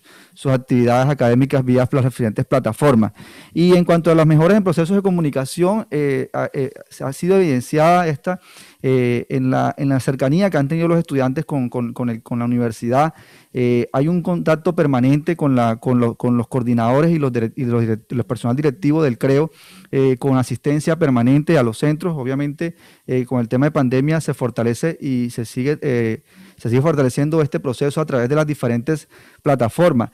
[SPEAKER 1] actividades académicas vía las diferentes plataformas. Y en cuanto a las mejores en procesos de comunicación, eh, eh, ha sido evidenciada esta en, la, en la cercanía que han tenido los estudiantes con, con, con, el, con la universidad eh, hay un contacto permanente con, los coordinadores y los, personal directivo del CREO, eh, con asistencia permanente a los centros. Obviamente, eh, con el tema de pandemia se fortalece y se sigue, se sigue fortaleciendo este proceso a través de las diferentes plataformas.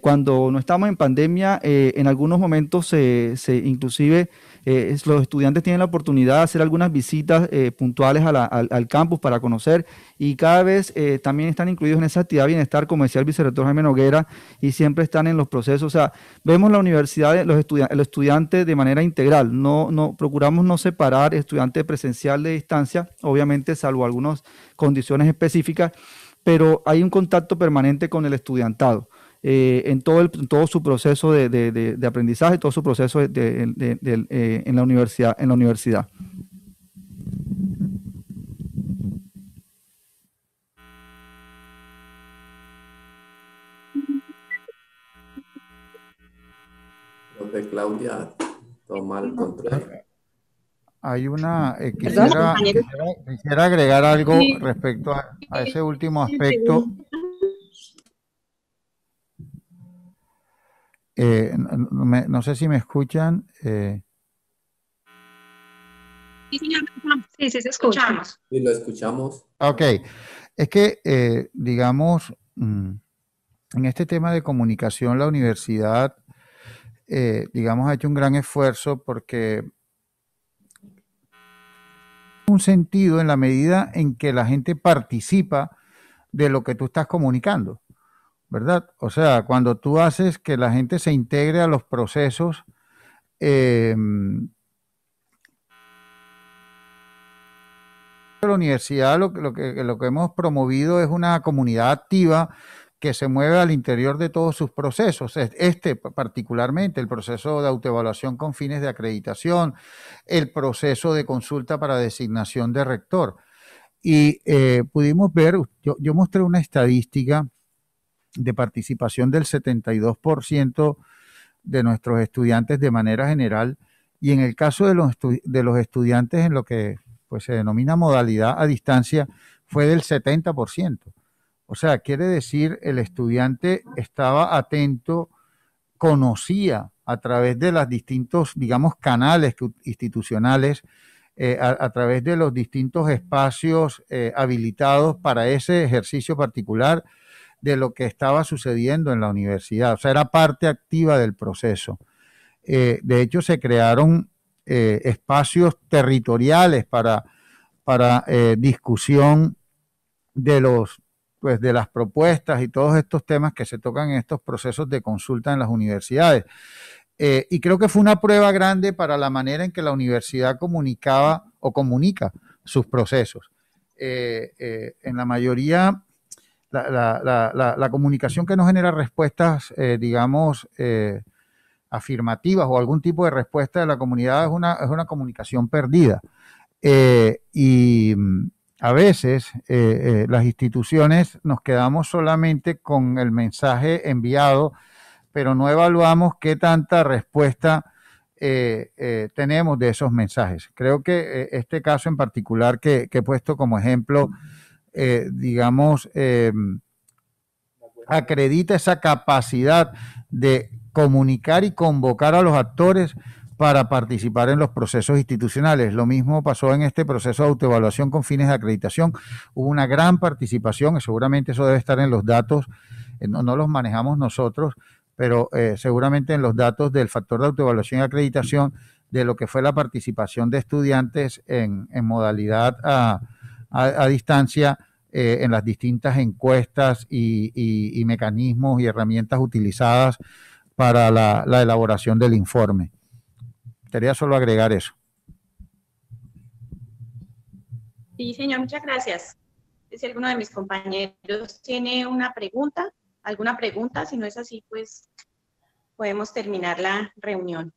[SPEAKER 1] cuando no estamos en pandemia, en algunos momentos se, se inclusive... Eh, los estudiantes tienen la oportunidad de hacer algunas visitas eh, puntuales al, campus para conocer y cada vez eh, también están incluidos en esa actividad de bienestar, como decía el vicerrector Jaime Noguera, y siempre están en los procesos. O sea, vemos la universidad, los, estudiantes de manera integral, no, procuramos no separar estudiantes presencial de distancia, obviamente salvo algunas condiciones específicas, pero hay un contacto permanente con el estudiantado eh, en, todo el, todo su proceso de, de, aprendizaje, todo su proceso eh, en, la universidad, en la universidad.
[SPEAKER 5] Donde Claudia toma el control.
[SPEAKER 2] Hay una, eh, quisiera, quisiera, agregar algo respecto a, a ese último aspecto Eh, no, sé si me escuchan. Eh.
[SPEAKER 6] Sí, Sí, sí, escuchamos.
[SPEAKER 5] Sí, lo escuchamos.
[SPEAKER 2] Ok. Es que, eh, digamos, mm, en este tema de comunicación, la universidad, digamos, ha hecho un gran esfuerzo porque un sentido en la medida en que la gente participa de lo que tú estás comunicando. ¿verdad? O sea, cuando tú haces que la gente se integre a los procesos, eh, la universidad lo, que, hemos promovido es una comunidad activa que se mueve al interior de todos sus procesos. Este particularmente, el proceso de autoevaluación con fines de acreditación, el proceso de consulta para designación de rector. Y eh, pudimos ver, yo mostré una estadística de participación del 72% de nuestros estudiantes de manera general y en el caso de los, de los estudiantes en lo que pues, se denomina modalidad a distancia fue del 70%. O sea, quiere decir, el estudiante estaba atento, conocía a través de los distintos, digamos, canales institucionales, eh, a, través de los distintos espacios eh, habilitados para ese ejercicio particular, de lo que estaba sucediendo en la universidad, o sea, era parte activa del proceso. Eh, de hecho, se crearon eh, espacios territoriales para, para eh, discusión de los pues de las propuestas y todos estos temas que se tocan en estos procesos de consulta en las universidades. y creo que fue una prueba grande para la manera en que la universidad comunicaba o comunica sus procesos. en la mayoría la, comunicación que no genera respuestas, eh, digamos, eh, afirmativas o algún tipo de respuesta de la comunidad es una, es una comunicación perdida. Eh, y mm, a veces las instituciones nos quedamos solamente con el mensaje enviado, pero no evaluamos qué tanta respuesta tenemos de esos mensajes. Creo que este caso en particular que he puesto como ejemplo eh, digamos, eh, acredita esa capacidad de comunicar y convocar a los actores para participar en los procesos institucionales. Lo mismo pasó en este proceso de autoevaluación con fines de acreditación. Hubo una gran participación, seguramente eso debe estar en los datos, eh, no, los manejamos nosotros, pero seguramente en los datos del factor de autoevaluación y acreditación de lo que fue la participación de estudiantes en, modalidad a a, distancia eh, en las distintas encuestas y, mecanismos y herramientas utilizadas para la, la elaboración del informe. Quería solo agregar eso.
[SPEAKER 6] Sí, señor, muchas gracias. Si alguno de mis compañeros tiene una pregunta, alguna pregunta, si no es así, pues podemos terminar la reunión.